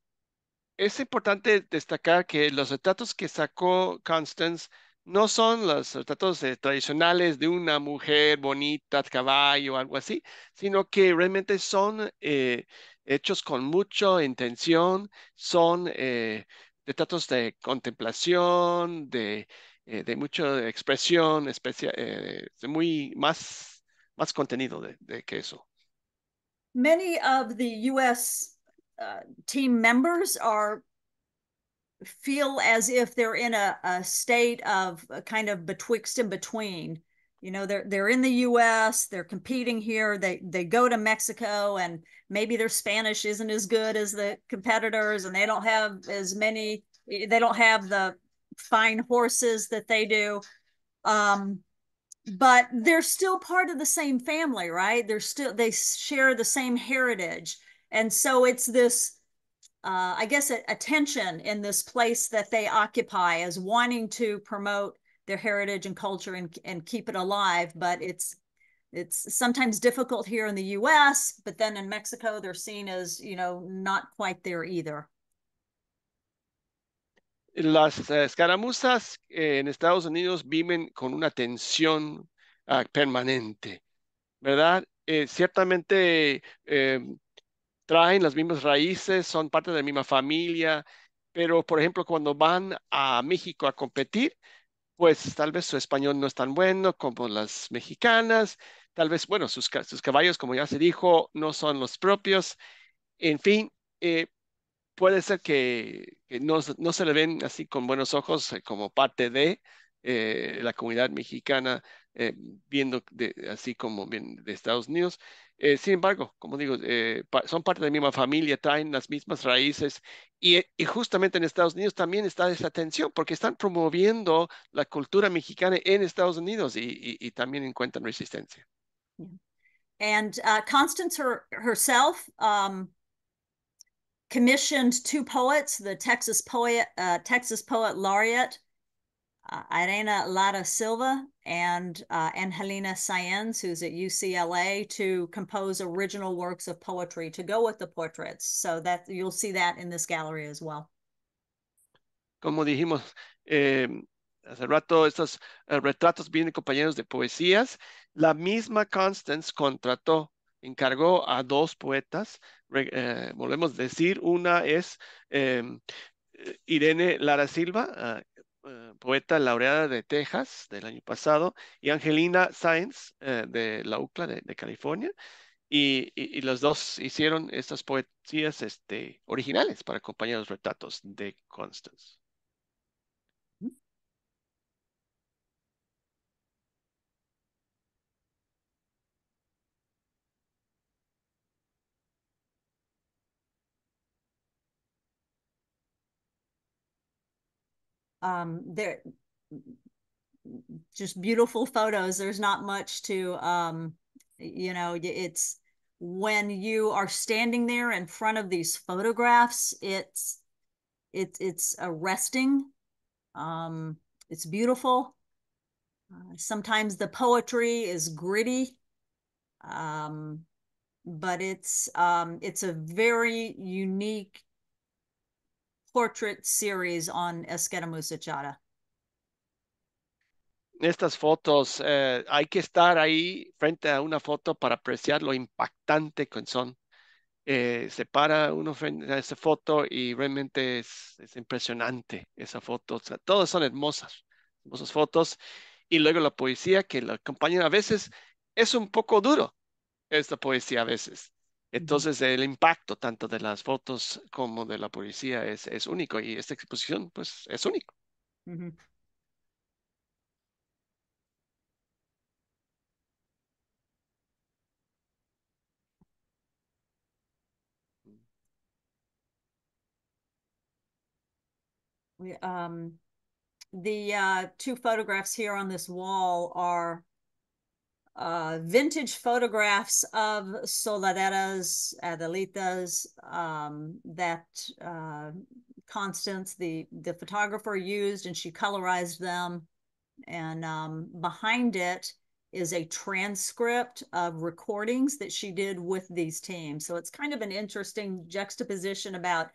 es importante destacar que los retratos que sacó Constance no son los retratos eh, tradicionales de una mujer bonita, caballo, o algo así, sino que realmente son hechos con mucha intención, son retratos de contemplación, de eh, de mucha expresión, especia, eh, muy más, más contenido de, de que eso. Many of the U.S. Uh, team members are feel as if they're in a, a state of a kind of betwixt and between. You know, they're they're in the U.S. They're competing here. They they go to Mexico, and maybe their Spanish isn't as good as the competitors, and they don't have as many. They don't have the fine horses that they do. Um, but they're still part of the same family, right? They're still, they share the same heritage. And so it's this, uh, I guess, attention a tension in this place that they occupy as wanting to promote their heritage and culture and, and keep it alive. But it's it's sometimes difficult here in the US, but then in Mexico, they're seen as, you know, not quite there either. Las escaramuzas eh, en Estados Unidos viven con una tensión ah, permanente, ¿verdad? Eh, ciertamente eh, traen las mismas raíces, son parte de la misma familia, pero por ejemplo cuando van a México a competir, pues tal vez su español no es tan bueno como las mexicanas, tal vez, bueno, sus, caballos, como ya se dijo, no son los propios, en fin, puede ser que, no, se le ven así con buenos ojos eh, como parte de eh, la comunidad mexicana, eh, viendo así como bien de Estados Unidos. sin embargo, como digo, son parte de la misma familia, traen las mismas raíces y, justamente en Estados Unidos también está esa tensión porque están promoviendo la cultura mexicana en Estados Unidos y, también encuentran resistencia. And uh, Constance herself um, commissioned two poets, the Texas poet, uh, Texas poet laureate, uh, Irena Lara Silva and uh, and Helena Saenz, who's at UCLA, to compose original works of poetry to go with the portraits. So that you'll see that in this gallery as well. Como dijimos eh, hace rato, estos eh, retratos vienen compañeros de poesías. La misma Constance contrató, encargó a dos poetas Eh, volvemos a decir, una es em, Irene Lara Silva, ah, eh, poeta laureada de Texas del año pasado, y Angelina Sainz eh, de la UCLA de, California. Y, los dos hicieron estas poesías este, originales para acompañar los retratos de Constance. um, are just beautiful photos. There's not much to, um, you know, it's when you are standing there in front of these photographs, it's, it, it's arresting. Um, it's beautiful. Uh, sometimes the poetry is gritty. Um, but it's um, it's a very unique portrait series on Esquenamusa Chata. Estas fotos, eh, hay que estar ahí frente a una foto para apreciar lo impactante que son. Eh, se para uno frente a esa foto y realmente es, es impresionante esa foto. O sea, todas son hermosas, hermosas fotos. Y luego la poesía que la acompaña a veces es un poco duro, esta poesía a veces. Entonces, el impacto tanto de las fotos como de la policía es, es único y esta exposición, pues, es único. Um, uh, on this wall uh, vintage photographs of Soladeras, Adelitas, um, that uh, Constance, the, the photographer, used, and she colorized them. And um, behind it is a transcript of recordings that she did with these teams. So it's kind of an interesting juxtaposition about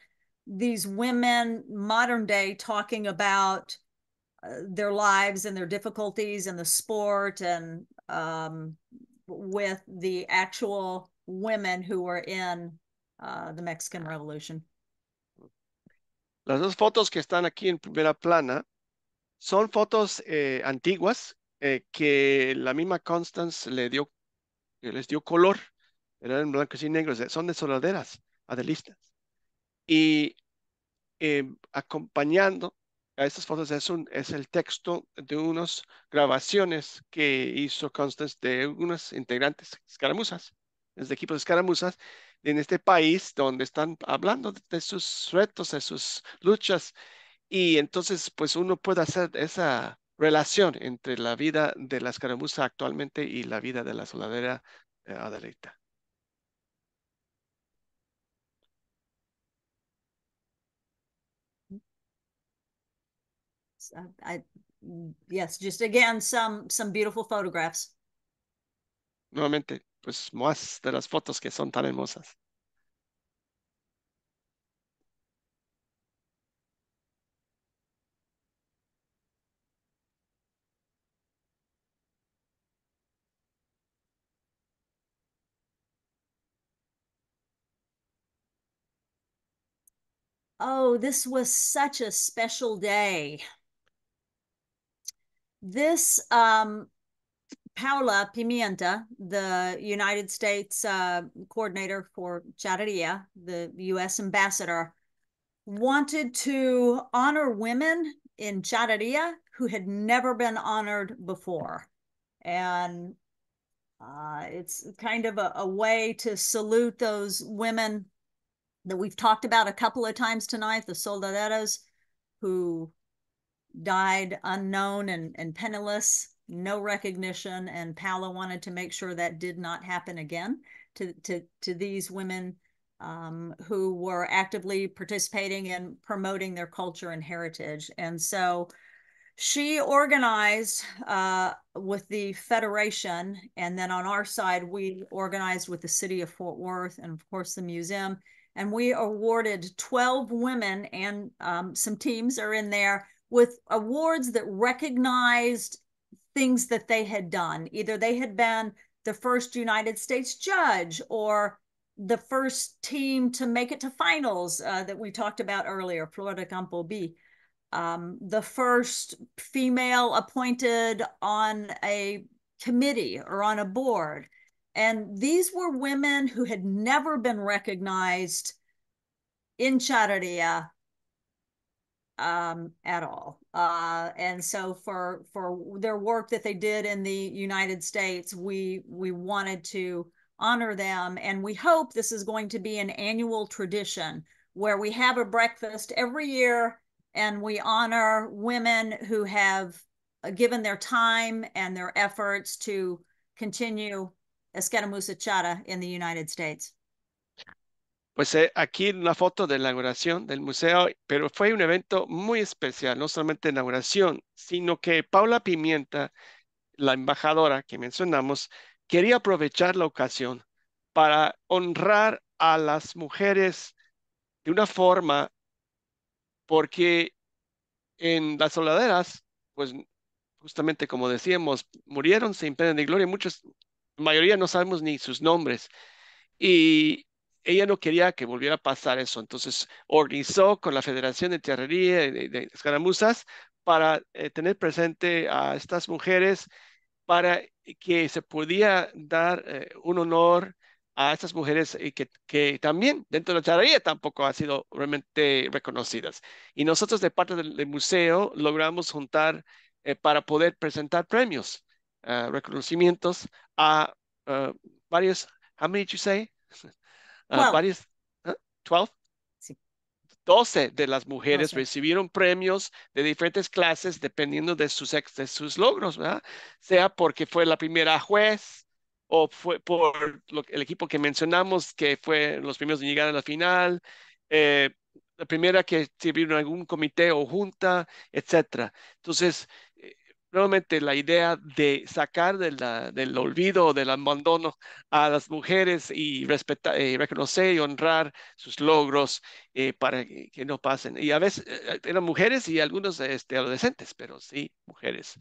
these women modern day talking about uh, their lives and their difficulties and the sport and um, with the actual women who were in uh, the Mexican Revolution. Las dos fotos que están aquí en primera plana son fotos eh, antiguas eh, que la misma Constance le dio, eh, les dio color, eran blancos y negros, eh, son de soldaderas, adelistas. Y eh, acompañando estas fotos es, el texto de unas grabaciones que hizo Constance de unos integrantes escaramuzas, desde equipos de escaramuzas, en este país donde están hablando de sus retos, de sus luchas. Y entonces, pues uno puede hacer esa relación entre la vida de la escaramuza actualmente y la vida de la soldadera eh, Adelita. I, uh, I yes just again some some beautiful photographs nuevamente pues más de las fotos que son tan hermosas Oh, this was such a special day this um, Paula Pimienta, the United States uh, coordinator for Charreria, the U.S. ambassador, wanted to honor women in Charreria who had never been honored before. And uh, it's kind of a, a way to salute those women that we've talked about a couple of times tonight, the soldaderos who died unknown and, and penniless, no recognition. And Paula wanted to make sure that did not happen again to, to, to these women um, who were actively participating in promoting their culture and heritage. And so she organized uh, with the Federation. And then on our side, we organized with the city of Fort Worth and, of course, the museum. And we awarded 12 women, and um, some teams are in there with awards that recognized things that they had done. Either they had been the first United States judge or the first team to make it to finals uh, that we talked about earlier, Florida Campo B. Um, the first female appointed on a committee or on a board. And these were women who had never been recognized in Charreria um, at all. Uh, and so for for their work that they did in the United States, we we wanted to honor them, and we hope this is going to be an annual tradition where we have a breakfast every year and we honor women who have uh, given their time and their efforts to continue Escaramuza Chata in the United States. Pues eh, aquí una foto de la inauguración del museo, pero fue un evento muy especial, no solamente inauguración, sino que Paula Pimienta, la embajadora que mencionamos, quería aprovechar la ocasión para honrar a las mujeres de una forma, porque en las soldaderas, pues justamente como decíamos, murieron sin pena de gloria, muchos, la mayoría no sabemos ni sus nombres. Y ella no quería que volviera a pasar eso, entonces organizó con la Federación de Tierrería y de, Escaramuzas para eh, tener presente a estas mujeres, para que se podía dar eh, un honor a estas mujeres eh, que, también dentro de la charrería tampoco han sido realmente reconocidas. Y nosotros de parte del, museo logramos juntar para poder presentar premios, reconocimientos a varios, how many you say? Ah, varias, 12. ¿eh? Sí. 12 de las mujeres recibieron premios de diferentes clases dependiendo de sus, de sus logros, ¿verdad? Sea porque fue la primera juez, o fue por el equipo que mencionamos, que fue los primeros en llegar a la final, eh, la primera que sirvió en algún comité o junta, etcétera. Entonces, realmente la idea de sacar la, del olvido, del abandono a las mujeres y respetar, eh, reconocer y honrar sus logros eh, para que, no pasen. Y a veces eh, eran mujeres y algunos este, adolescentes, pero sí, mujeres.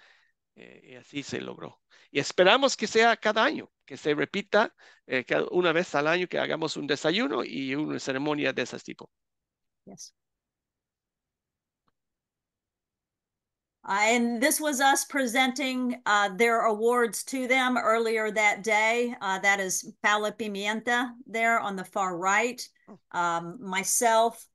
y así se logró. Y esperamos que sea cada año, que se repita cada, una vez al año que hagamos un desayuno y una ceremonia de ese tipo. Yes. Uh, and this was us presenting uh, their awards to them earlier that day. Uh, that is Paula Pimienta there on the far right, hmm. um, myself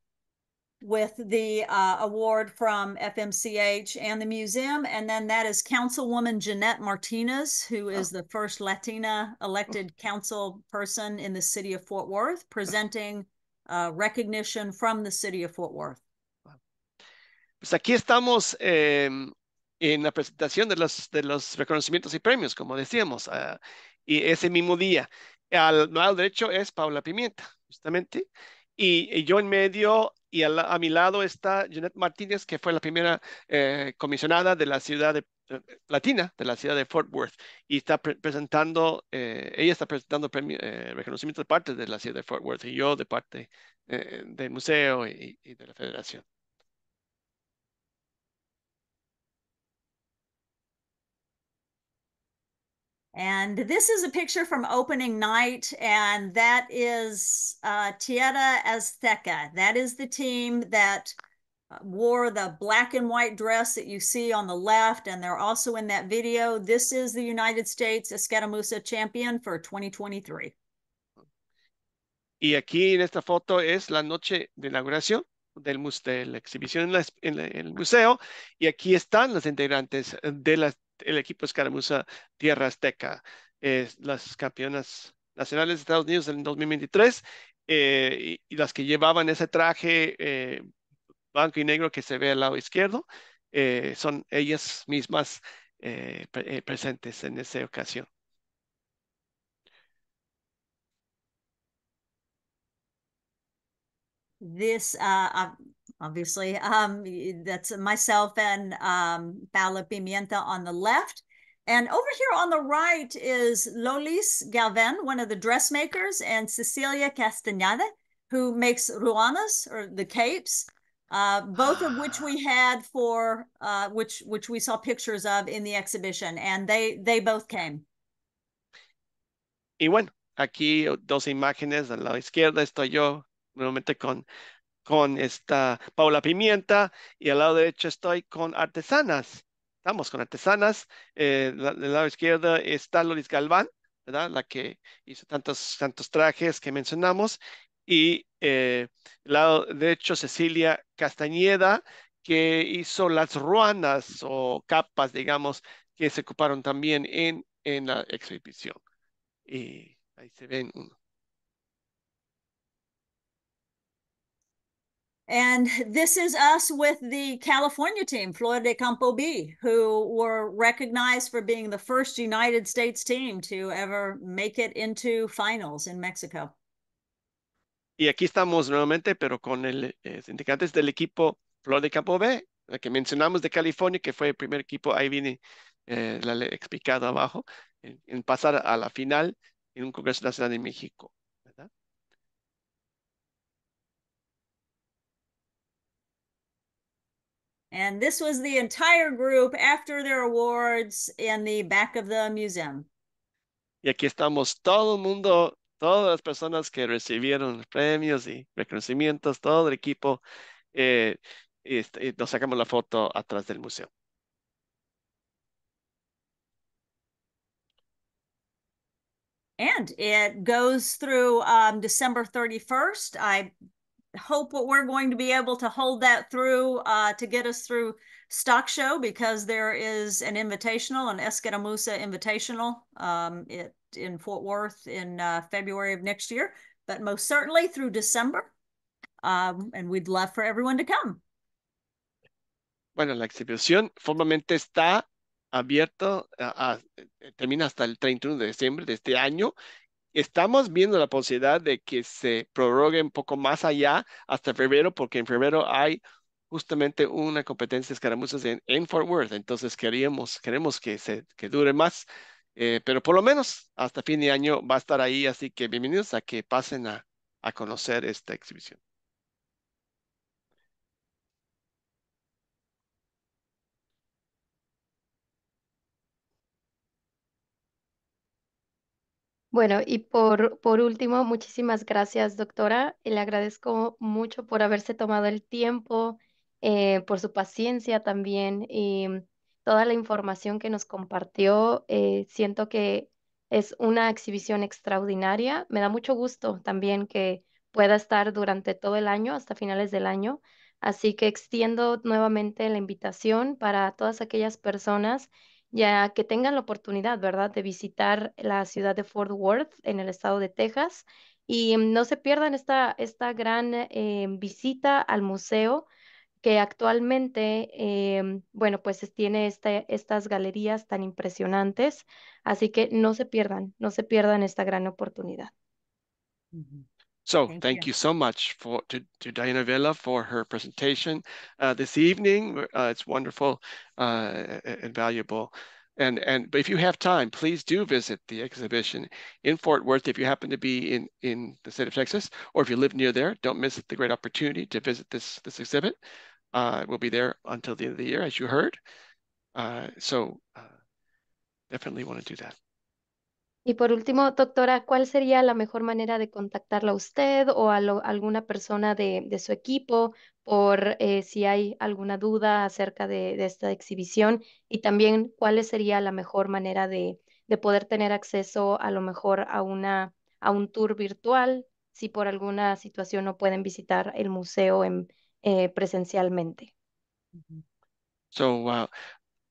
with the uh, award from FMCH and the museum. And then that is Councilwoman Jeanette Martinez, who oh. is the first Latina elected oh. council person in the city of Fort Worth, presenting uh, recognition from the city of Fort Worth. Pues, aquí estamos em, en la presentación de los, reconocimientos y premios, como decíamos, ah, y ese mismo día. Al lado derecho es Paula Pimienta, justamente, y, yo en medio y a, mi lado está Janet Martínez, que fue la primera eh, comisionada de la ciudad eh, latina de la ciudad de Fort Worth, y está presentando, eh, ella está presentando reconocimientos reconocimiento de parte de la ciudad de Fort Worth y yo de parte del museo y de la federación. And this is a picture from opening night, and that is uh, Tierra Azteca. That is the team that uh, wore the black and white dress that you see on the left, and they're also in that video. This is the United States Escaramuza champion for 2023. Y aquí en esta foto es la noche de inauguración del de la exhibición en, la, en, el museo y aquí están las integrantes de la el equipo Escaramuza Tierra Azteca, eh, las campeonas nacionales de Estados Unidos en 2023 eh, y, las que llevaban ese traje eh, blanco y negro que se ve al lado izquierdo, son ellas mismas presentes en esa ocasión. Uh, uh, obviously. Um, that's myself and um, Paula Pimienta on the left. And over here on the right is Lolis Galvin, one of the dressmakers, and Cecilia Castañeda, who makes ruanas or the capes. Uh, both of which we ah. had for uh, which which we saw pictures of in the exhibition, and they they both came. Y bueno, aquí dos imágenes a la izquierda estoy yo nuevamente con con esta Paula Pimienta y al lado derecho estoy con Artesanas. Estamos con Artesanas. Eh, del lado izquierdo está Loris Galván, ¿verdad? La que hizo tantos, tantos trajes que mencionamos. Y al eh, lado derecho Cecilia Castañeda, que hizo las ruanas o capas, digamos, que se ocuparon también en, en la exhibición. Y ahí se ven And this is us with the California team, Florida de Campo B, who were recognized for being the first United States team to ever make it into finals in Mexico. Y aquí estamos nuevamente, pero con el eh, integrantes del equipo Flor de Campo B, la que mencionamos de California, que fue el primer equipo, ahí viene eh, la explicado abajo, en, en pasar a la final en un Congreso Nacional de México. And this was the entire group after their awards in the back of the museum. Y aquí estamos todo el mundo, todas las personas que recibieron premios y reconocimientos, todo el equipo, eh, y, y nos sacamos la foto atrás del museo. And it goes through um, December 31st. I hope what we're going to be able to hold that through uh, to get us through stock show because there is an invitational, an Escatamusa invitational um, it, in Fort Worth in uh, February of next year, but most certainly through December. Um, and we'd love for everyone to come. Bueno, la exhibición formalmente está abierto, a, a, termina hasta el 31 de diciembre de este año estamos viendo la posibilidad de que se prorrogue un poco más allá hasta febrero, porque en febrero hay justamente una competencia de escaramuzas en, en, Fort Worth, entonces queríamos, queremos que, se, que dure más, eh, pero por lo menos hasta fin de año va a estar ahí, así que bienvenidos a que pasen a conocer esta exhibición. Bueno, y por, último, muchísimas gracias, doctora. Le agradezco mucho por haberse tomado el tiempo, eh, por su paciencia también y toda la información que nos compartió. Eh, siento que es una exhibición extraordinaria. Me da mucho gusto también que pueda estar durante todo el año, hasta finales del año. Así que extiendo nuevamente la invitación para todas aquellas personas ya que tengan la oportunidad, ¿verdad?, de visitar la ciudad de Fort Worth en el estado de Texas. Y mm, no se pierdan esta, esta gran eh, visita al museo que actualmente, em, bueno, pues tiene este, estas galerías tan impresionantes. Así que no se pierdan, no se pierdan esta gran oportunidad. So thank, thank you. you. so much for to, to Diana Vela for her presentation uh, this evening. Uh, it's wonderful uh, and valuable. And, and but if you have time, please do visit the exhibition in Fort Worth if you happen to be in, in the state of Texas, or if you live near there, don't miss the great opportunity to visit this, this exhibit. Uh, we'll be there until the end of the year, as you heard. Uh, so uh, definitely want to do that. Y por último, doctora, ¿cuál sería la mejor manera de contactarla a usted o a, alguna persona de, su equipo por eh, si hay alguna duda acerca de, esta exhibición? Y también, ¿cuál sería la mejor manera de, poder tener acceso a lo mejor a, una, a un tour virtual si por alguna situación no pueden visitar el museo en, eh, presencialmente? So, uh,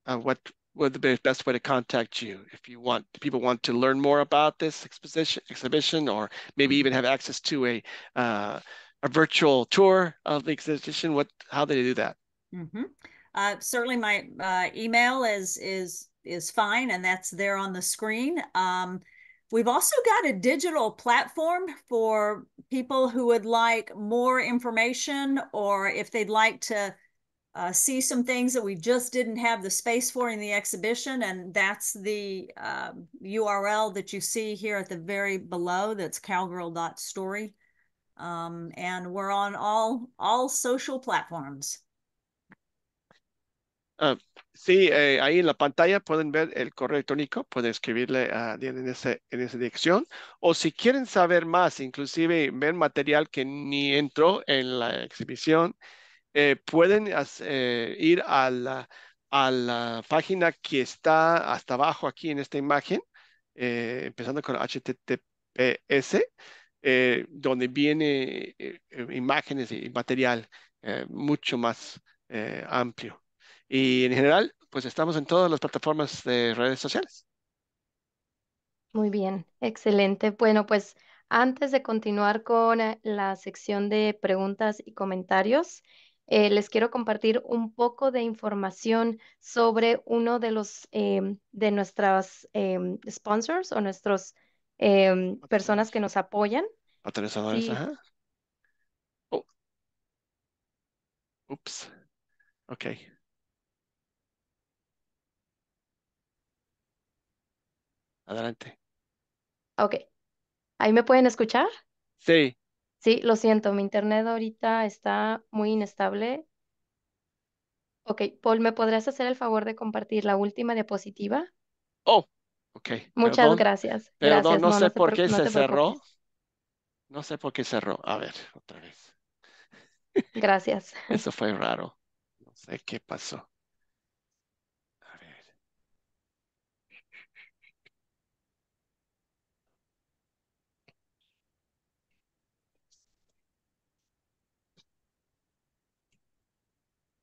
uh, what the best way to contact you if you want people want to learn more about this exposition exhibition or maybe mm-hmm. even have access to a uh, a virtual tour of the exhibition what how do they do that mm-hmm. uh, certainly my uh, email is is is fine and that's there on the screen um, we've also got a digital platform for people who would like more information or if they'd like to uh, see some things that we just didn't have the space for in the exhibition. And that's the uh, um, URL that you see here at the very below. That's cowgirl.story. Um, and we're on all, all social platforms. Uh, sí, eh, ahí en la pantalla pueden ver el correo electrónico, pueden escribirle a ah, Diana en, ese, en esa dirección. O si quieren saber más, inclusive ver material que ni entró en la exhibición, Eh, pueden eh, ir a la, página que está hasta abajo aquí en esta imagen, eh, empezando con HTTPS, donde viene imágenes y material mucho más amplio. Y en general, pues estamos en todas las plataformas de redes sociales. Muy bien, excelente. Bueno, pues antes de continuar con la sección de preguntas y comentarios, eh, les quiero compartir un poco de información sobre uno de los em, de nuestras em, sponsors o nuestros em, personas que nos apoyan. Patrocinadores, ajá. Oh. Ups. Ok. Adelante. Ok. ¿Ahí me pueden escuchar? Sí. Sí, lo siento, mi internet ahorita está muy inestable. Ok, Paul, ¿me podrías hacer el favor de compartir la última diapositiva? Oh, ok. Muchas gracias. Perdón, No, sé por qué se cerró. No sé por qué cerró. A ver, otra vez. Gracias. Eso fue raro. No sé qué pasó.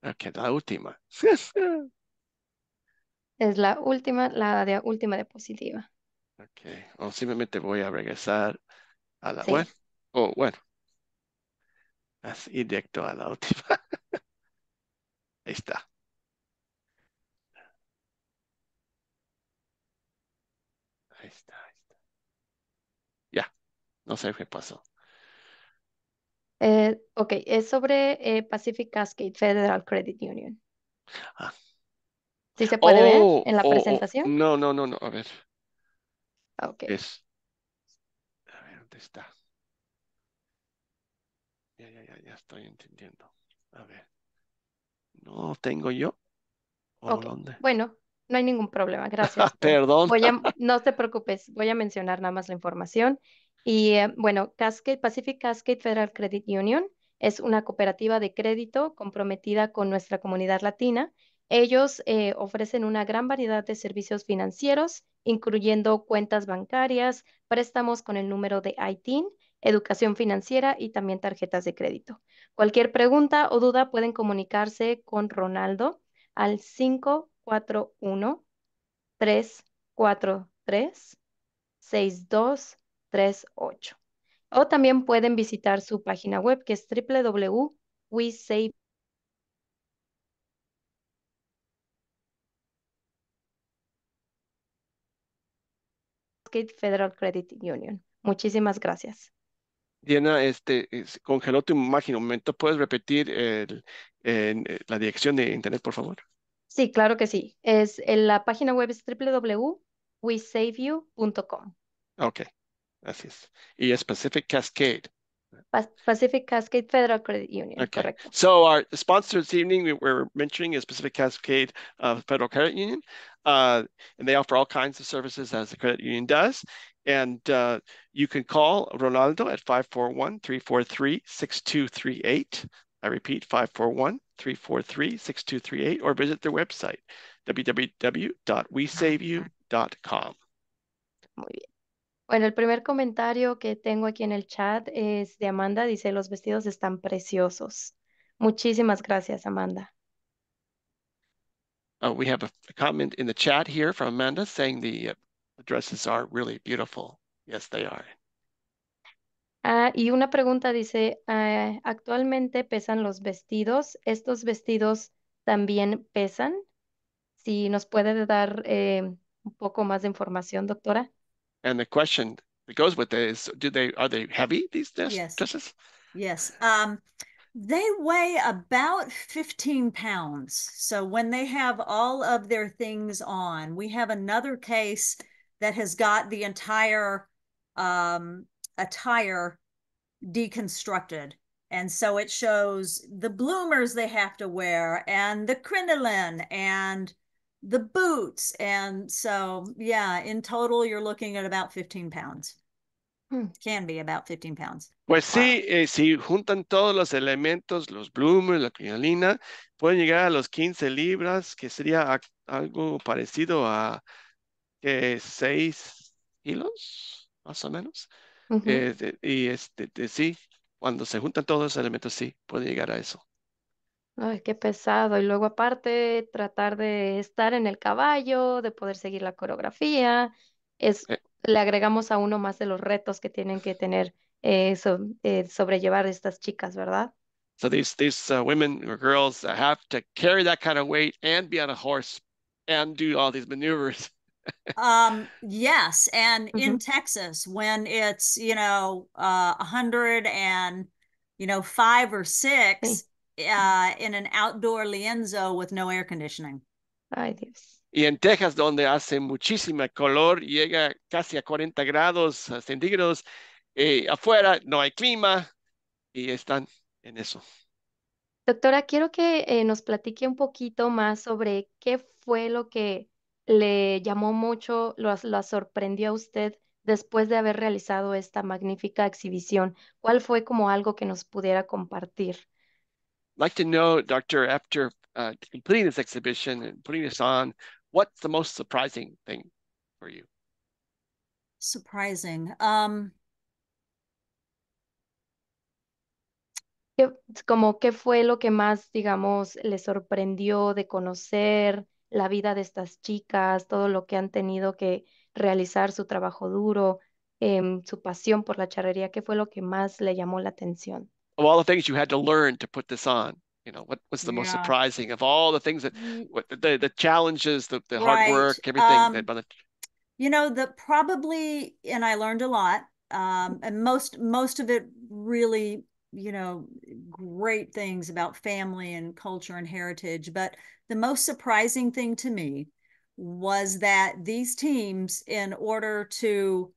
Ok, ah, la última. Es la última, la última diapositiva. Ok, o simplemente voy a regresar a la O oh, bueno, así directo a la última. Ahí está, ahí está. Ya, no sé qué pasó. Eh, ok, es sobre eh, Pacific Cascade Federal Credit Union. Ah. ¿Sí se puede ver oh, en la oh, oh, presentación? no, no, no, no. A ver, ah, Ok. A ver, ¿dónde está? Ya, ya, ya, ya estoy entendiendo. A ver, ¿no tengo yo? ¿O dónde? bueno, no hay ningún problema, gracias. Perdón. no te preocupes, voy a mencionar nada más la información y eh, bueno, Cascade, Pacific Cascade Federal Credit Union es una cooperativa de crédito comprometida con nuestra comunidad latina. Ellos eh, ofrecen una gran variedad de servicios financieros, incluyendo cuentas bancarias, préstamos con el número de ITIN, educación financiera y también tarjetas de crédito. Cualquier pregunta o duda pueden comunicarse con Ronaldo al 541 343 62 38. O también pueden visitar su página web que es www.wesave. Federal Credit Union. Muchísimas gracias. Diana, este, congeló tu imagen un momento. ¿Puedes repetir el, eh, la dirección de internet, por favor? Sí, claro que sí. Es en la página web es www.wesaveyou.com. Ok, Así es. Y es Pacific Cascade. Pacific Cascade Federal Credit Union. Okay. Correct. So our sponsor this evening we we're mentioning is Pacific Cascade uh, Federal Credit Union, uh, and they offer all kinds of services as the credit union does. And uh, you can call Ronaldo at 541-343-6238. I repeat, 541-343-6238, or visit their website, www.wesaveyou.com. Muy bien. Bueno, el primer comentario que tengo aquí en el chat es de Amanda. Dice, los vestidos están preciosos. Muchísimas gracias, Amanda. Uh, we have a, comment in the chat here from Amanda saying the uh, dresses are really beautiful. Yes, they are. Ah, y una pregunta dice, ah, actualmente pesan los vestidos. ¿Estos vestidos también pesan? Si nos puede dar eh, un poco más de información, doctora. And the question that goes with it is, do they are they heavy these dis- yes. dresses? Yes. Um, they weigh about 15 pounds. So when they have all of their things on, we have another case that has got the entire um, attire deconstructed. And so it shows the bloomers they have to wear and the crinoline and the boots. And so, yeah, in total, you're looking at about 15 pounds. Hmm. Can be about 15 pounds. Pues sí, eh, si juntan todos los elementos, los bloomers, la crinolina, pueden llegar a los 15 libras, que sería algo parecido a eh, 6 kilos, más o menos. Eh, y este, sí, cuando se juntan todos los elementos, sí, puede llegar a eso. Ay, qué pesado. Y luego aparte, tratar de estar en el caballo, de poder seguir la coreografía, es, eh. le agregamos a uno más de los retos que tienen que tener, eh, eh sobrellevar estas chicas, ¿verdad? So these these uh, women or girls have to carry that kind of weight and be on a horse and do all these maneuvers. Um, yes, and in Texas, when it's, you know, uh, a hundred and, you know, five or six, en uh, un outdoor lienzo con no air conditioning. Ay, Dios. Y en Texas, donde hace muchísima calor, llega casi a 40 grados centígrados, eh, afuera no hay clima y están en eso. Doctora, quiero que eh, nos platique un poquito más sobre qué fue lo que le llamó mucho, lo, lo sorprendió a usted después de haber realizado esta magnífica exhibición. ¿Cuál fue como algo que nos pudiera compartir? like to know, Doctor, after uh, completing this exhibition and putting this on, what's the most surprising thing for you? Surprising. Um... como qué fue lo que más, digamos, le sorprendió de conocer la vida de estas chicas, todo lo que han tenido que realizar, su trabajo duro, eh, su pasión por la charrería, qué fue lo que más le llamó la atención. of all the things you had to learn to put this on? You know, what was the yeah. most surprising of all the things that mm. what, the the challenges, the, the right. hard work, everything um, that, the... you know, the probably and I learned a lot. Um, and most most of it really you know great things about family and culture and heritage but the most surprising thing to me was that these teams in order to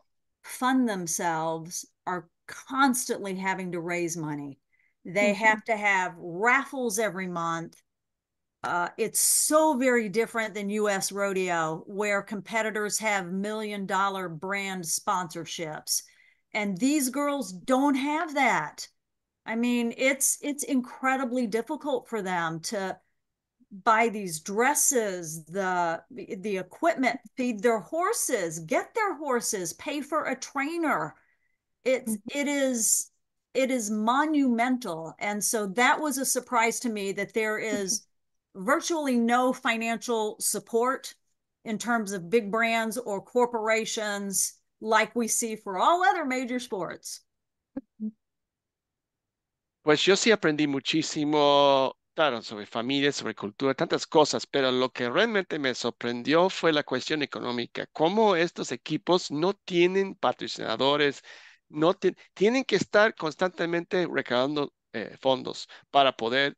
fund themselves are constantly having to raise money. They mm-hmm. have to have raffles every month. Uh, it's so very different than US rodeo, where competitors have million dollar brand sponsorships. And these girls don't have that. I mean, it's it's incredibly difficult for them to buy these dresses, the the equipment, feed their horses, get their horses, pay for a trainer it's mm-hmm. it is it is monumental and so that was a surprise to me that there is mm-hmm. virtually no financial support in terms of big brands or corporations like we see for all other major sports mm-hmm. Pues yo sí aprendí muchísimo, claro, sobre familia, sobre cultura, tantas cosas, pero lo que realmente me sorprendió fue la cuestión económica, cómo estos equipos no tienen patrocinadores, tienen que estar constantemente recaudando eh, fondos para poder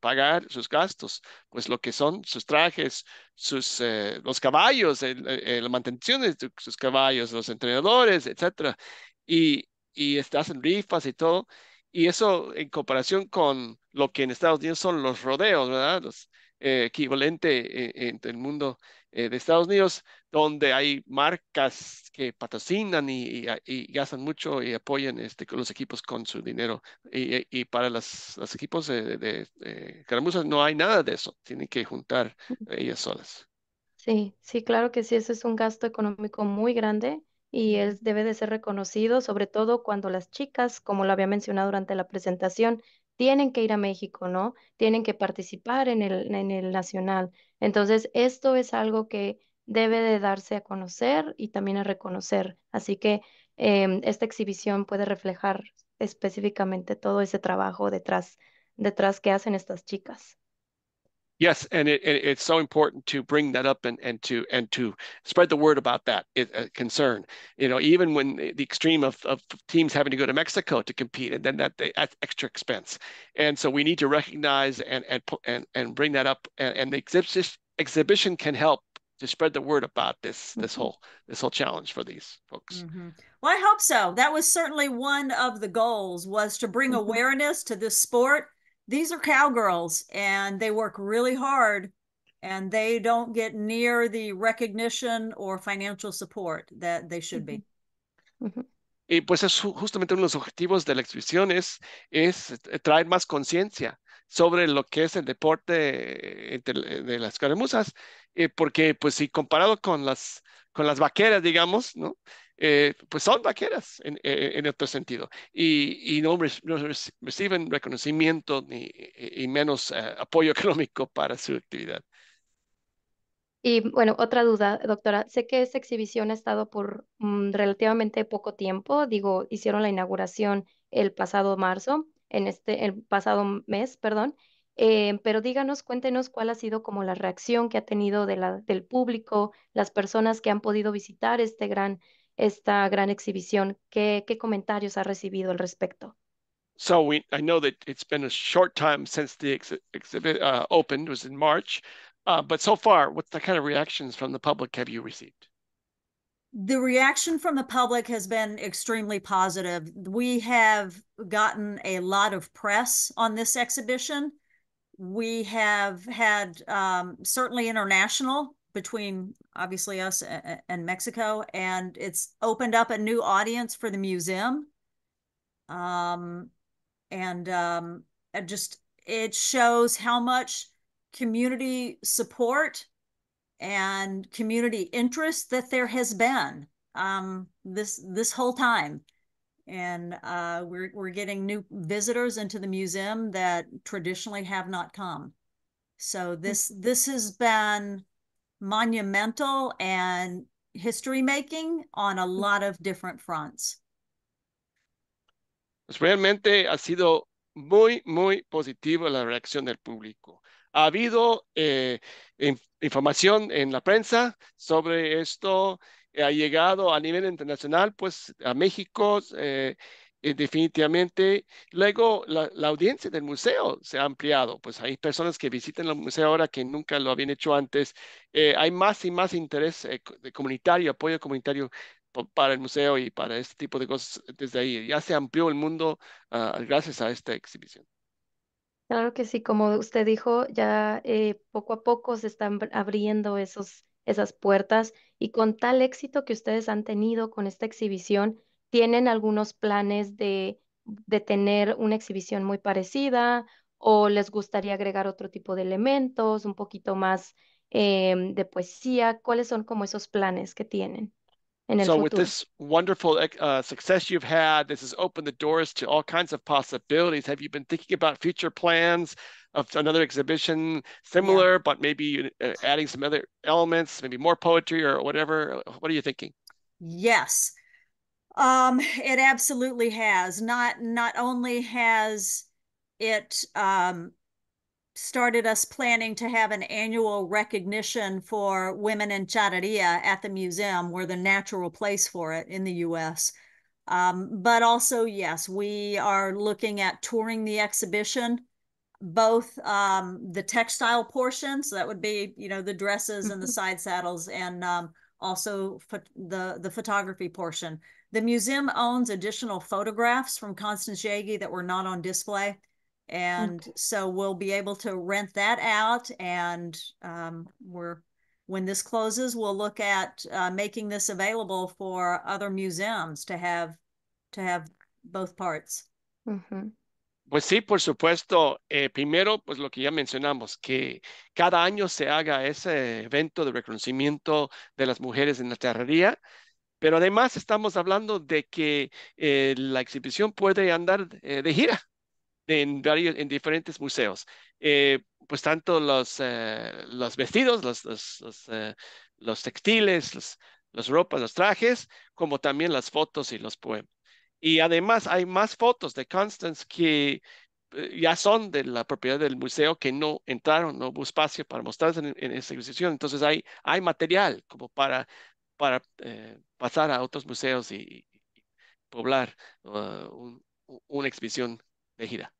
pagar sus gastos, pues lo que son sus trajes, sus, eh, los caballos, eh, la mantención de sus caballos, los entrenadores, etcétera. Y, y este, hacen rifas y todo. Y eso en comparación con lo que en Estados Unidos son los rodeos, ¿verdad? Los equivalente en, en, el mundo eh, de Estados Unidos, donde hay marcas que patrocinan y, gastan mucho y apoyan este, los equipos con su dinero. Y, eh, para los equipos de, de, no hay nada de eso, tienen que juntar ellas solas. Sí, sí, claro que sí, eso es un gasto económico muy grande y él debe de ser reconocido, sobre todo cuando las chicas, como lo había mencionado durante la presentación, tienen que ir a México, ¿no? Tienen que participar en el, en el nacional, entonces, esto es algo que debe de darse a conocer y también a reconocer. Así que em, esta exhibición puede reflejar específicamente todo ese trabajo detrás, detrás que hacen estas chicas. Yes, and it, it, it's so important to bring that up and, and to and to spread the word about that it, uh, concern. You know, even when the extreme of, of teams having to go to Mexico to compete, and then that they, that's extra expense. And so we need to recognize and and and, and bring that up. And, and the exhibition exhibition can help to spread the word about this this mm-hmm. whole this whole challenge for these folks. Mm-hmm. Well, I hope so. That was certainly one of the goals was to bring mm-hmm. awareness to this sport these are cowgirls and they work really hard and they don't get near the recognition or financial support that they should be. Y pues es justamente uno de los objetivos de la exhibición es, es eh, traer más conciencia sobre lo que es el deporte eh, eh, de las escaramuzas, eh, porque pues si comparado con las, con las vaqueras, digamos, ¿no? Eh, pues son vaqueras en, eh, en otro sentido y, y no, reciben reconocimiento ni y menos eh, apoyo económico para su actividad. Y bueno, otra duda, doctora. Sé que esta exhibición ha estado por mm, relativamente poco tiempo. Digo, hicieron la inauguración el pasado marzo, en este, el pasado mes, perdón. pero díganos, cuéntenos cuál ha sido como la reacción que ha tenido de la, del público, las personas que han podido visitar este gran esta gran exhibición. ¿Qué, qué comentarios ha recibido al respecto? So we, I know that it's been a short time since the ex exhibit uh, opened, it was in March, uh, but so far, what kind of reactions from the public have you received? The reaction from the public has been extremely positive. We have gotten a lot of press on this exhibition. We have had um, certainly international between obviously us and Mexico, and it's opened up a new audience for the museum. Um, and um, it just it shows how much community support and community interest that there has been um, this this whole time. And uh, we're we're getting new visitors into the museum that traditionally have not come. So this mm-hmm. this has been monumental and history making on a mm. lot of different fronts. Pues, realmente ha sido muy, muy positivo la reacción del público. Ha habido eh, información en la prensa sobre esto, eh, ha llegado a nivel internacional, pues a México. Eh, eh, definitivamente. Luego, la, audiencia del museo se ha ampliado, pues hay personas que visitan el museo ahora que nunca lo habían hecho antes. Eh, hay más y más interés eh, comunitario, apoyo comunitario para el museo y para este tipo de cosas desde ahí. Ya se amplió el mundo ah, gracias a esta exhibición. Claro que sí, como usted dijo, ya poco a poco se están abriendo esos, esas puertas y con tal éxito que ustedes han tenido con esta exhibición, tienen algunos planes de, de tener una exhibición muy parecida o les gustaría agregar otro tipo de elementos, un poquito más eh, de poesía. ¿Cuáles son como esos planes que tienen? so with this wonderful eh, uh, success you've had, this has opened the doors to all kinds of possibilities. Have you been thinking about future plans of another exhibition similar, yeah. but maybe uh, adding some other elements, maybe more poetry or whatever? What are you thinking? Yes. Um, it absolutely has. Not not only has it um, started us planning to have an annual recognition for women in Chararia at the museum. We're the natural place for it in the U.S. Um, but also, yes, we are looking at touring the exhibition, both um, the textile portion, so that would be you know the dresses and the mm-hmm. side saddles, and um, also the the photography portion. The museum owns additional photographs from Constance Yagi that were not on display. And okay. so we'll be able to rent that out. And um, we're, when this closes, we'll look at uh, making this available for other museums to have, to have both parts. Mm -hmm. Pues sí, por supuesto. Eh, primero, pues lo que ya mencionamos, que cada año se haga ese evento de reconocimiento de las mujeres en la terrería. Pero además estamos hablando de que eh, la exhibición puede andar eh, de gira en, varios, en diferentes museos. Eh, pues tanto los, los vestidos, los, los, los, textiles, las ropas, los trajes, como también las fotos y los poemas. Y además hay más fotos de Constance que ya son de la propiedad del museo que no entraron, no hubo espacio para mostrarse en, esa exhibición. Entonces hay, hay material como para, para pasar a otros museos y, poblar ah, una exhibición de gira.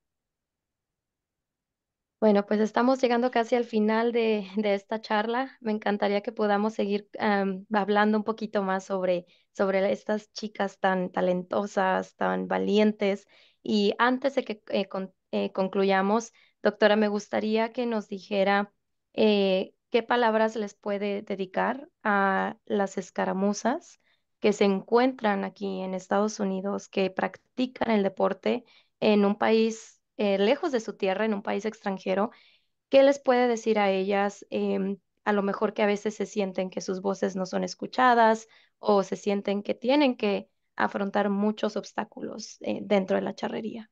Bueno, pues estamos llegando casi al final de, esta charla. Me encantaría que podamos seguir hablando un poquito más sobre, sobre estas chicas tan talentosas, tan valientes. Y antes de que eh, eh, concluyamos, doctora, me gustaría que nos dijera eh, qué palabras les puede dedicar a las escaramuzas que se encuentran aquí en Estados Unidos, que practican el deporte en un país eh, lejos de su tierra, en un país extranjero, ¿qué les puede decir a ellas? Em, a lo mejor que a veces se sienten que sus voces no son escuchadas o se sienten que tienen que afrontar muchos obstáculos eh, dentro de la charrería.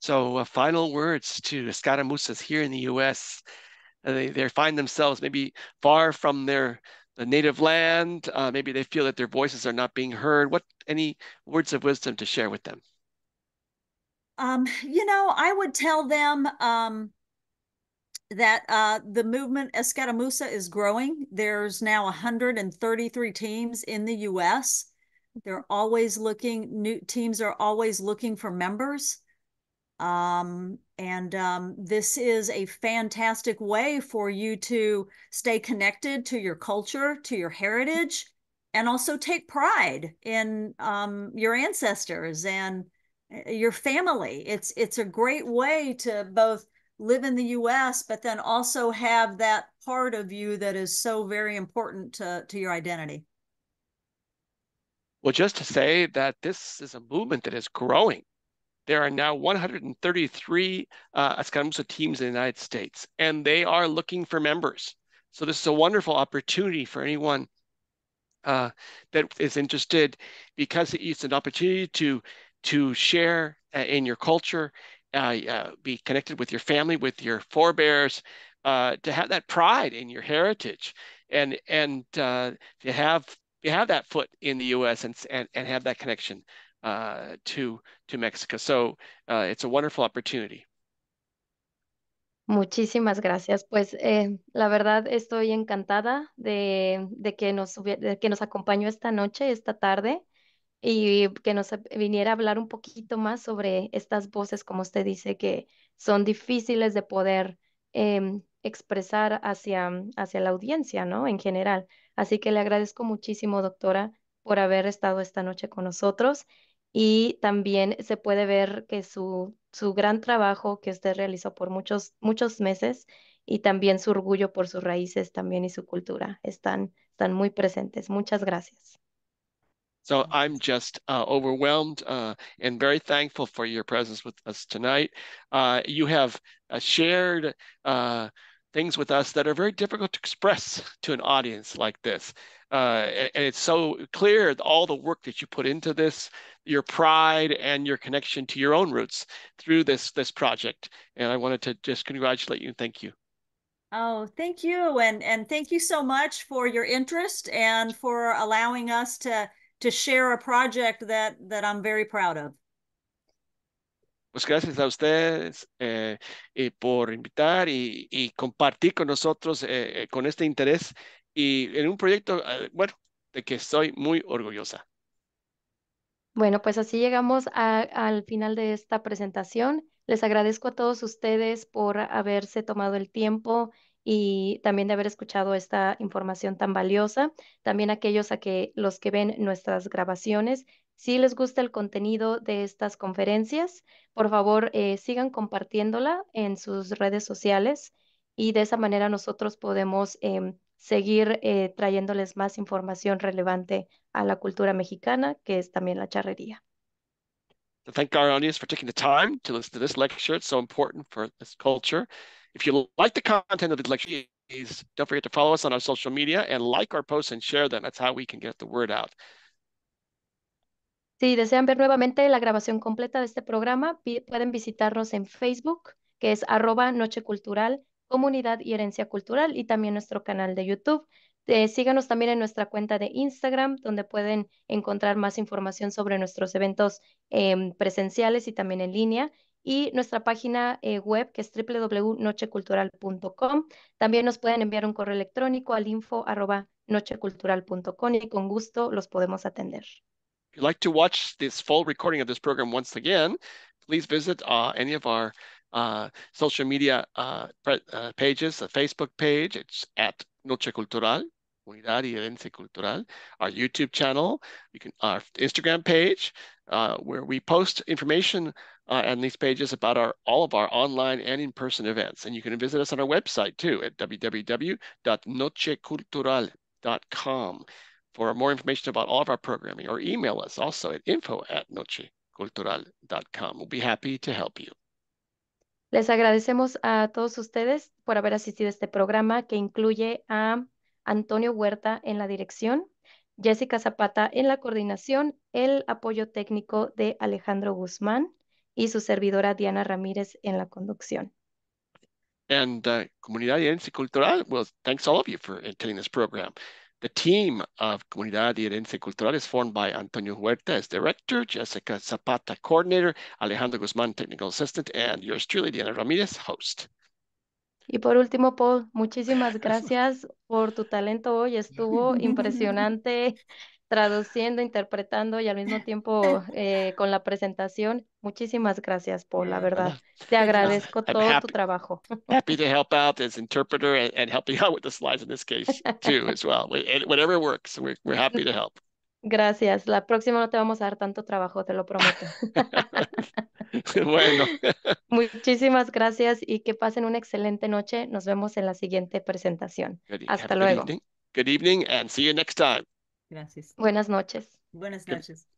So, uh, final words to escaramuzas here in the U.S. Uh, they find themselves maybe far from their the native land. Uh, maybe they feel that their voices are not being heard. What any words of wisdom to share with them? Um, you know, I would tell them um, that uh, the movement Escaramuza is growing. There's now 133 teams in the U.S. They're always looking. New teams are always looking for members. Um, and um, this is a fantastic way for you to stay connected to your culture, to your heritage, and also take pride in um, your ancestors and eh, your family. It's it's a great way to both live in the U.S., but then also have that part of you that is so very important to, to your identity. Well, just to say that this is a movement that is growing there are now 133 uh, teams in the United States, and they are looking for members. So this is a wonderful opportunity for anyone uh, that is interested, because it's an opportunity to to share uh, in your culture, uh, uh be connected with your family, with your forebears, uh, to have that pride in your heritage, and and uh, to have to have that foot in the U.S. and and, and have that connection Uh, to, Mexico. So uh, it's a wonderful opportunity. Muchísimas gracias. Pues eh, la verdad estoy encantada de, que nos, de que nos acompañó esta noche, esta tarde, y que nos viniera a hablar un poquito más sobre estas voces, como usted dice, que son difíciles de poder em, expresar hacia, hacia la audiencia, ¿no? En general. Así que le agradezco muchísimo, doctora, por haber estado esta noche con nosotros y también se puede ver que su, su gran trabajo que usted realizó por muchos, muchos meses y también su orgullo por sus raíces también y su cultura están, están muy presentes. Muchas gracias. So I'm just uh, overwhelmed uh, and very thankful for your presence with us tonight. Uh, you have uh, shared uh, things with us that are very difficult to express to an audience like this. Uh, and, and, it's so clear all the work that you put into this your pride and your connection to your own roots through this this project and i wanted to just congratulate you and thank you oh thank you and and thank you so much for your interest and for allowing us to to share a project that that i'm very proud of Pues gracias a ustedes eh, y eh, por invitar y, y compartir con nosotros eh, eh con este interés y en un proyecto, eh, bueno, de que estoy muy orgullosa. Bueno, pues así llegamos al final de esta presentación. Les agradezco a todos ustedes por haberse tomado el tiempo y también de haber escuchado esta información tan valiosa. También aquellos a que los que ven nuestras grabaciones, si les gusta el contenido de estas conferencias, por favor eh, sigan compartiéndola en sus redes sociales y de esa manera nosotros podemos em, seguir eh, trayéndoles más información relevante a la cultura mexicana, que es también la charrería. Thank our audience for taking the time to listen to this lecture. It's so important for this culture. If you like the content of the lecture, please don't forget to follow us on our social media and like our posts and share them. That's how we can get the word out. Si desean ver nuevamente la grabación completa de este programa, pueden visitarnos en Facebook, que es arroba comunidad y herencia cultural y también nuestro canal de YouTube. Eh, síganos también en nuestra cuenta de Instagram, donde pueden encontrar más información sobre nuestros eventos em, presenciales y también en línea. Y nuestra página eh, web, que es www.nochecultural.com. También nos pueden enviar un correo electrónico al info arroba nochecultural.com y con gusto los podemos atender. again, please visit uh, any Uh, social media uh, uh, pages, a Facebook page. It's at Noche Cultural, Unidad y Herencia Cultural. Our YouTube channel, you can our Instagram page, uh, where we post information uh, on these pages about our all of our online and in-person events. And you can visit us on our website too at www.nochecultural.com for more information about all of our programming or email us also at info at nochecultural.com. We'll be happy to help you. Les agradecemos a todos ustedes por haber asistido a este programa que incluye a Antonio Huerta en la dirección, Jessica Zapata en la coordinación, el apoyo técnico de Alejandro Guzmán y su servidora Diana Ramírez en la conducción. And uh, Comunidad Cultural, well, thanks all of you for attending this program. The team of Comunidad de Herencia Cultural is formed by Antonio Huerta as director, Jessica Zapata coordinator, Alejandro Guzmán technical assistant, and yours truly, Diana Ramírez, host. Y por último, Paul, muchísimas gracias por tu talento hoy. Estuvo impresionante traduciendo, interpretando y al mismo tiempo eh, con la presentación. Muchísimas gracias, Paul, la mm, verdad. Te agradezco todo tu trabajo. Happy to help out as interpreter and, helping out with the slides in this case too as well. whatever works, we're, happy to help. Gracias. La próxima no te vamos a dar tanto trabajo, te lo prometo. bueno. Muchísimas gracias y que pasen una excelente noche. Nos vemos en la siguiente presentación. E, Hasta luego. evening. good evening and see you next time. Gracias. Buenas noches. Buenas noches.